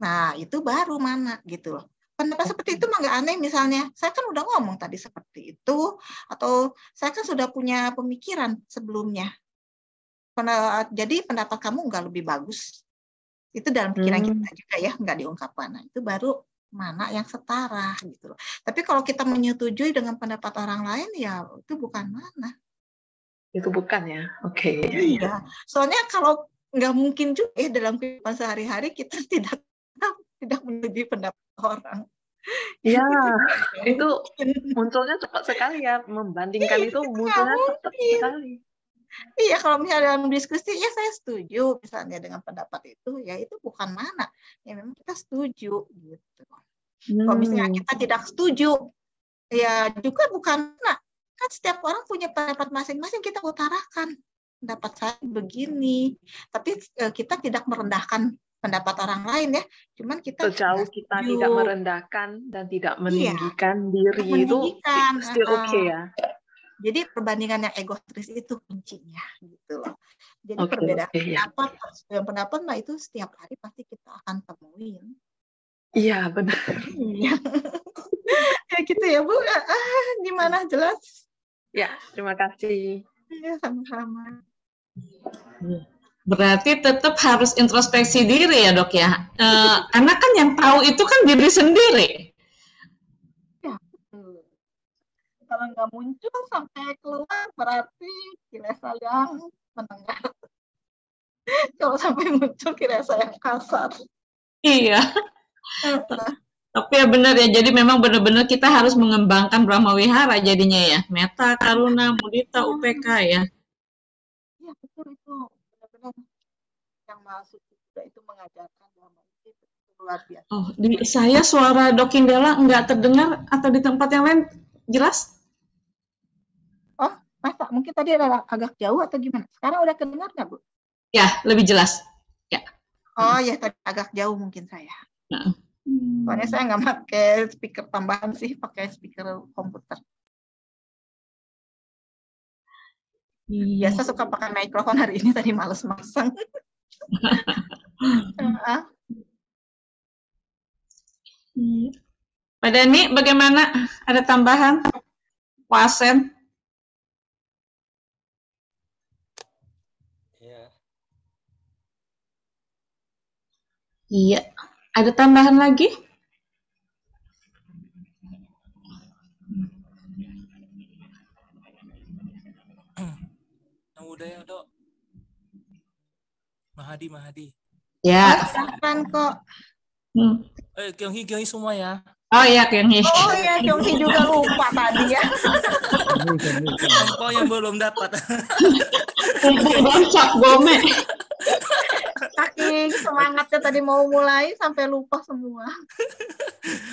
Nah, itu baru mana gitu loh. Pendapat seperti itu mah nggak aneh misalnya. Saya kan udah ngomong tadi seperti itu atau saya kan sudah punya pemikiran sebelumnya. Jadi pendapat kamu nggak lebih bagus. Itu dalam pikiran hmm. kita juga ya, nggak diungkapkan. Nah, itu baru mana yang setara gitu loh. Tapi kalau kita menyetujui dengan pendapat orang lain ya itu bukan mana. Itu bukan ya? Oke. Okay. Iya. Soalnya kalau nggak mungkin juga ya dalam kehidupan sehari-hari kita tidak tidak menjadi pendapat orang. Ya, itu munculnya cepat sekali ya. Membandingkan iya, itu iya, munculnya cepat sekali. Iya, kalau misalnya dalam diskusi, ya saya setuju misalnya dengan pendapat itu, ya itu bukan mana. Ya memang kita setuju gitu. Kalau misalnya hmm. kita tidak setuju, ya juga bukan mana kan setiap orang punya pendapat masing-masing kita utarakan pendapat saya begini tapi eh, kita tidak merendahkan pendapat orang lain ya. Cuman kita sejauh kita setuju. tidak merendahkan dan tidak iya, meninggikan iya, diri itu pasti eh, eh. okay ya. Jadi perbandingan yang egotris itu kuncinya gitu loh. Jadi okay, ya. perbedaan okay, pendapat, yeah. pendapat nah itu setiap hari pasti kita akan temuin. Iya benar. Iya. ya gitu ya Bu. Ah, gimana jelas? Ya, terima kasih. Iya, sama-sama. Hmm. Berarti tetap harus introspeksi diri ya dok ya, e, karena kan yang tahu itu kan diri sendiri. Ya, Kalau nggak muncul sampai keluar berarti kira saya menengah. Kalau sampai muncul kira saya kasar. Iya. Nah, tapi ya benar ya, jadi memang benar-benar kita harus mengembangkan Brahma Wihara jadinya ya. Meta, Karuna, Mudita, ah. UPK ya. Iya betul itu. Benar-benar yang masuk juga itu mengajarkan Brahma itu luar biasa. Oh, di saya suara Dokindela nggak terdengar atau di tempat yang lain jelas? Oh, masa mungkin tadi ada agak jauh atau gimana? Sekarang udah kedengar nggak, Bu? Ya, lebih jelas. Ya. Oh, ya tadi agak jauh mungkin saya. Nah. Hmm. Soalnya saya nggak pakai speaker tambahan sih, pakai speaker komputer. Iya. Biasa suka pakai mikrofon hari ini tadi males masang. Ah, ah. iya. Pak Dani, bagaimana? Ada tambahan? Wasen? Iya. Iya. Ada tambahan lagi? Yang udah ya, Dok. Mahadi, Mahadi. Ya. Oh, silakan kok. Hmm. Eh, Kyunghi, Kyunghi semua ya. Oh iya, Kyunghi. Oh iya, Kyunghi juga lupa tadi ya. Kok yang belum dapat. Gome. saking semangatnya tadi mau mulai sampai lupa semua.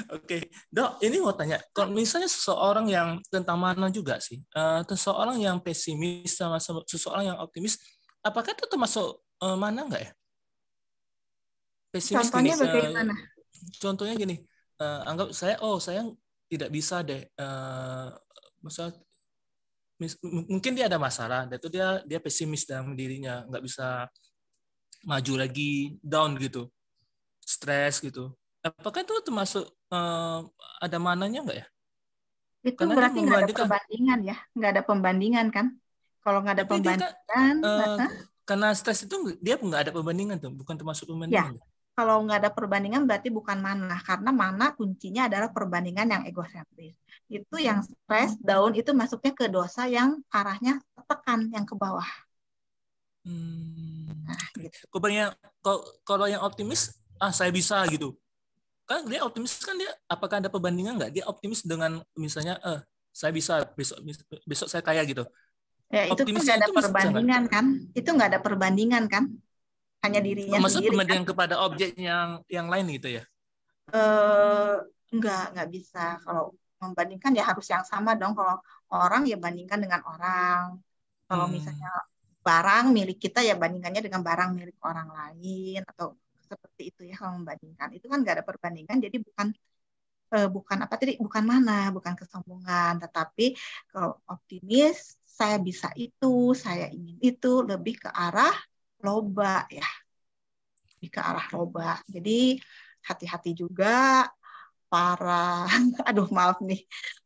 Oke, okay. dok, ini mau tanya, kalau misalnya seseorang yang tentang mana juga sih, uh, seseorang yang pesimis sama seseorang yang optimis, apakah itu termasuk uh, mana nggak ya? Pesimis eh, contohnya gini, bagaimana? Uh, contohnya gini, uh, anggap saya, oh saya tidak bisa deh, uh, maksudnya mungkin dia ada masalah dan itu dia dia pesimis dalam dirinya nggak bisa maju lagi down gitu stres gitu apakah itu termasuk uh, ada mananya nggak ya itu Karena berarti nggak ada perbandingan ya nggak ada pembandingan kan kalau nggak ada Tapi kan, pembandingan eh, karena stres itu dia nggak ada perbandingan tuh bukan termasuk perbandingan ya kalau nggak ada perbandingan berarti bukan mana karena mana kuncinya adalah perbandingan yang egosentris itu yang stres down itu masuknya ke dosa yang arahnya tekan yang ke bawah Hmm. Gitu. kalau yang optimis ah saya bisa gitu. Kan dia optimis kan dia apakah ada perbandingan nggak? Dia optimis dengan misalnya eh saya bisa besok besok saya kaya gitu. Ya, itu Optimis nggak ada itu perbandingan kan? Itu nggak ada perbandingan kan? Hanya dirinya Maksud sendiri. Maksud kan? kepada objek yang yang lain gitu ya? Eh nggak nggak bisa kalau membandingkan ya harus yang sama dong. Kalau orang ya bandingkan dengan orang. Kalau hmm. misalnya barang milik kita ya bandingannya dengan barang milik orang lain atau seperti itu ya kalau membandingkan itu kan nggak ada perbandingan jadi bukan eh, bukan apa tadi bukan mana bukan kesombongan tetapi kalau optimis saya bisa itu saya ingin itu lebih ke arah loba ya lebih ke arah loba jadi hati-hati juga para aduh maaf nih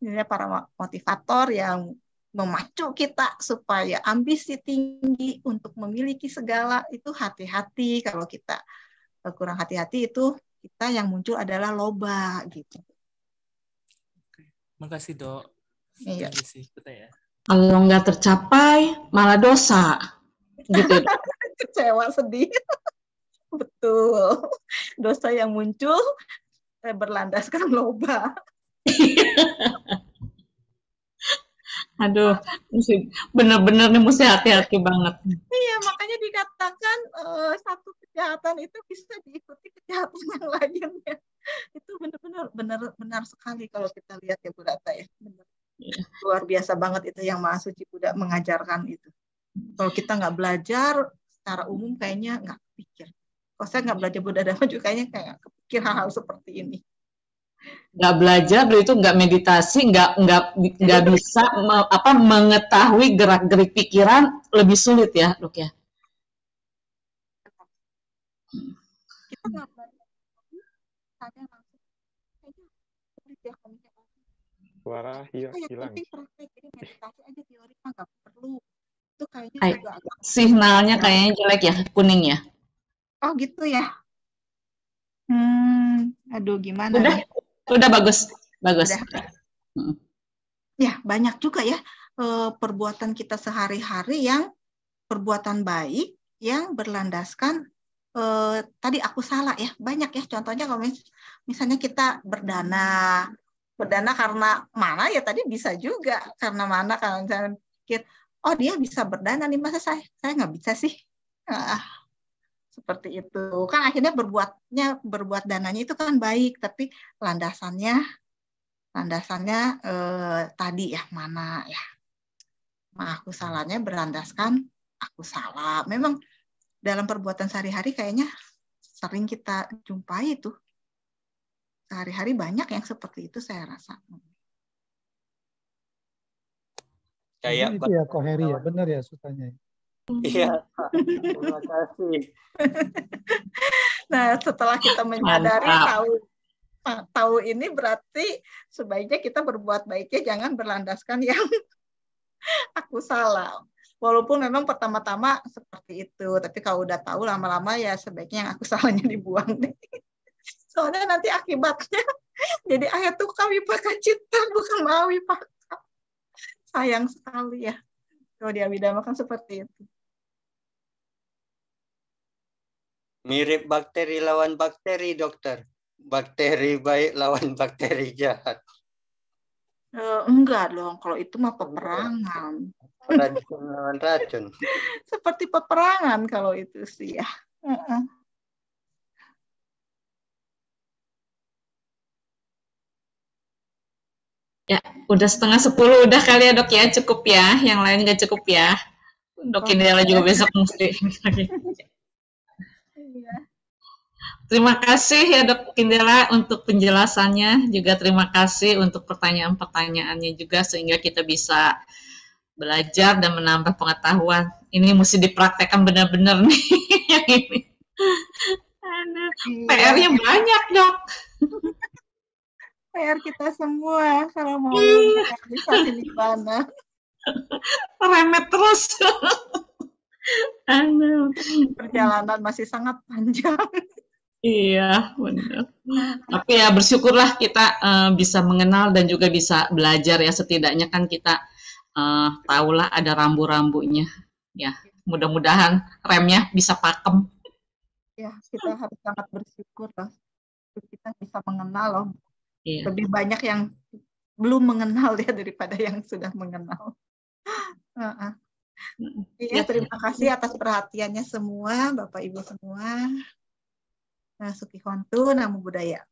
ini para motivator yang memacu kita supaya ambisi tinggi untuk memiliki segala itu hati-hati kalau kita eh, kurang hati-hati itu kita yang muncul adalah loba gitu. Makasih dok. Iya. Ya. Kalau nggak tercapai malah dosa gitu. Kecewa sedih. Betul. Dosa yang muncul eh, berlandaskan loba. Aduh, bener-bener nih mesti hati-hati banget. Iya, makanya dikatakan uh, satu kejahatan itu bisa diikuti kejahatan yang lainnya. Itu bener-bener benar-benar sekali kalau kita lihat ya Bu Rata ya. Benar. Iya. Luar biasa banget itu yang Maha Suci Buddha mengajarkan itu. Kalau kita nggak belajar secara umum kayaknya nggak pikir Kalau saya nggak belajar Buddha Dhamma juga kayaknya kayak kepikir hal-hal seperti ini nggak belajar beliau itu nggak meditasi nggak nggak nggak bisa me, apa mengetahui gerak gerik pikiran lebih sulit ya dok ya suara hilang Ay, signalnya kayaknya jelek ya kuning ya oh gitu ya hmm aduh gimana udah ya? Udah bagus, bagus. Udah. Hmm. Ya, banyak juga ya eh, perbuatan kita sehari-hari yang perbuatan baik yang berlandaskan eh, tadi aku salah ya banyak ya contohnya kalau mis misalnya kita berdana berdana karena mana ya tadi bisa juga karena mana kalau misalnya oh dia bisa berdana nih masa saya saya nggak bisa sih ah seperti itu kan akhirnya berbuatnya berbuat dananya itu kan baik tapi landasannya landasannya eh, tadi ya mana ya nah, aku salahnya berlandaskan aku salah memang dalam perbuatan sehari-hari kayaknya sering kita jumpai itu sehari-hari banyak yang seperti itu saya rasa kayak itu ya koheri ya benar ya sutanya ya. Iya, terima kasih. nah, setelah kita menyadari Mantap. tahu eh, tahu ini berarti sebaiknya kita berbuat baiknya jangan berlandaskan yang aku salah. Walaupun memang pertama-tama seperti itu, tapi kalau udah tahu lama-lama ya sebaiknya yang aku salahnya dibuang deh. Soalnya nanti akibatnya jadi ayat tuh kami pakai cinta bukan mau pakai. Sayang sekali ya. Kalau dia makan kan seperti itu. Mirip bakteri lawan bakteri, dokter. Bakteri baik lawan bakteri jahat. Uh, enggak dong, kalau itu mah peperangan. Racun lawan racun. Seperti peperangan kalau itu sih ya. Uh -uh. Ya, udah setengah sepuluh udah kali ya dok ya cukup ya, yang lain nggak cukup ya. Dok oh, Indela juga besok mesti. Terima kasih ya Dok Kindela untuk penjelasannya, juga terima kasih untuk pertanyaan-pertanyaannya juga sehingga kita bisa belajar dan menambah pengetahuan. Ini mesti dipraktekkan benar-benar nih yang ini. PR-nya banyak dok. PR kita semua kalau mau iya. bisa di mana. Remet terus. Anu. Perjalanan masih sangat panjang. Iya, benar. Tapi ya bersyukurlah kita uh, bisa mengenal dan juga bisa belajar ya setidaknya kan kita uh, tahulah ada rambu-rambunya. Ya, mudah-mudahan remnya bisa pakem. Ya, kita harus sangat bersyukur loh. Kita bisa mengenal loh. Iya. Lebih banyak yang belum mengenal ya daripada yang sudah mengenal. uh -uh. Iya, ya. terima kasih atas perhatiannya semua, Bapak Ibu semua. Nah, Sukihon tuh nama budaya.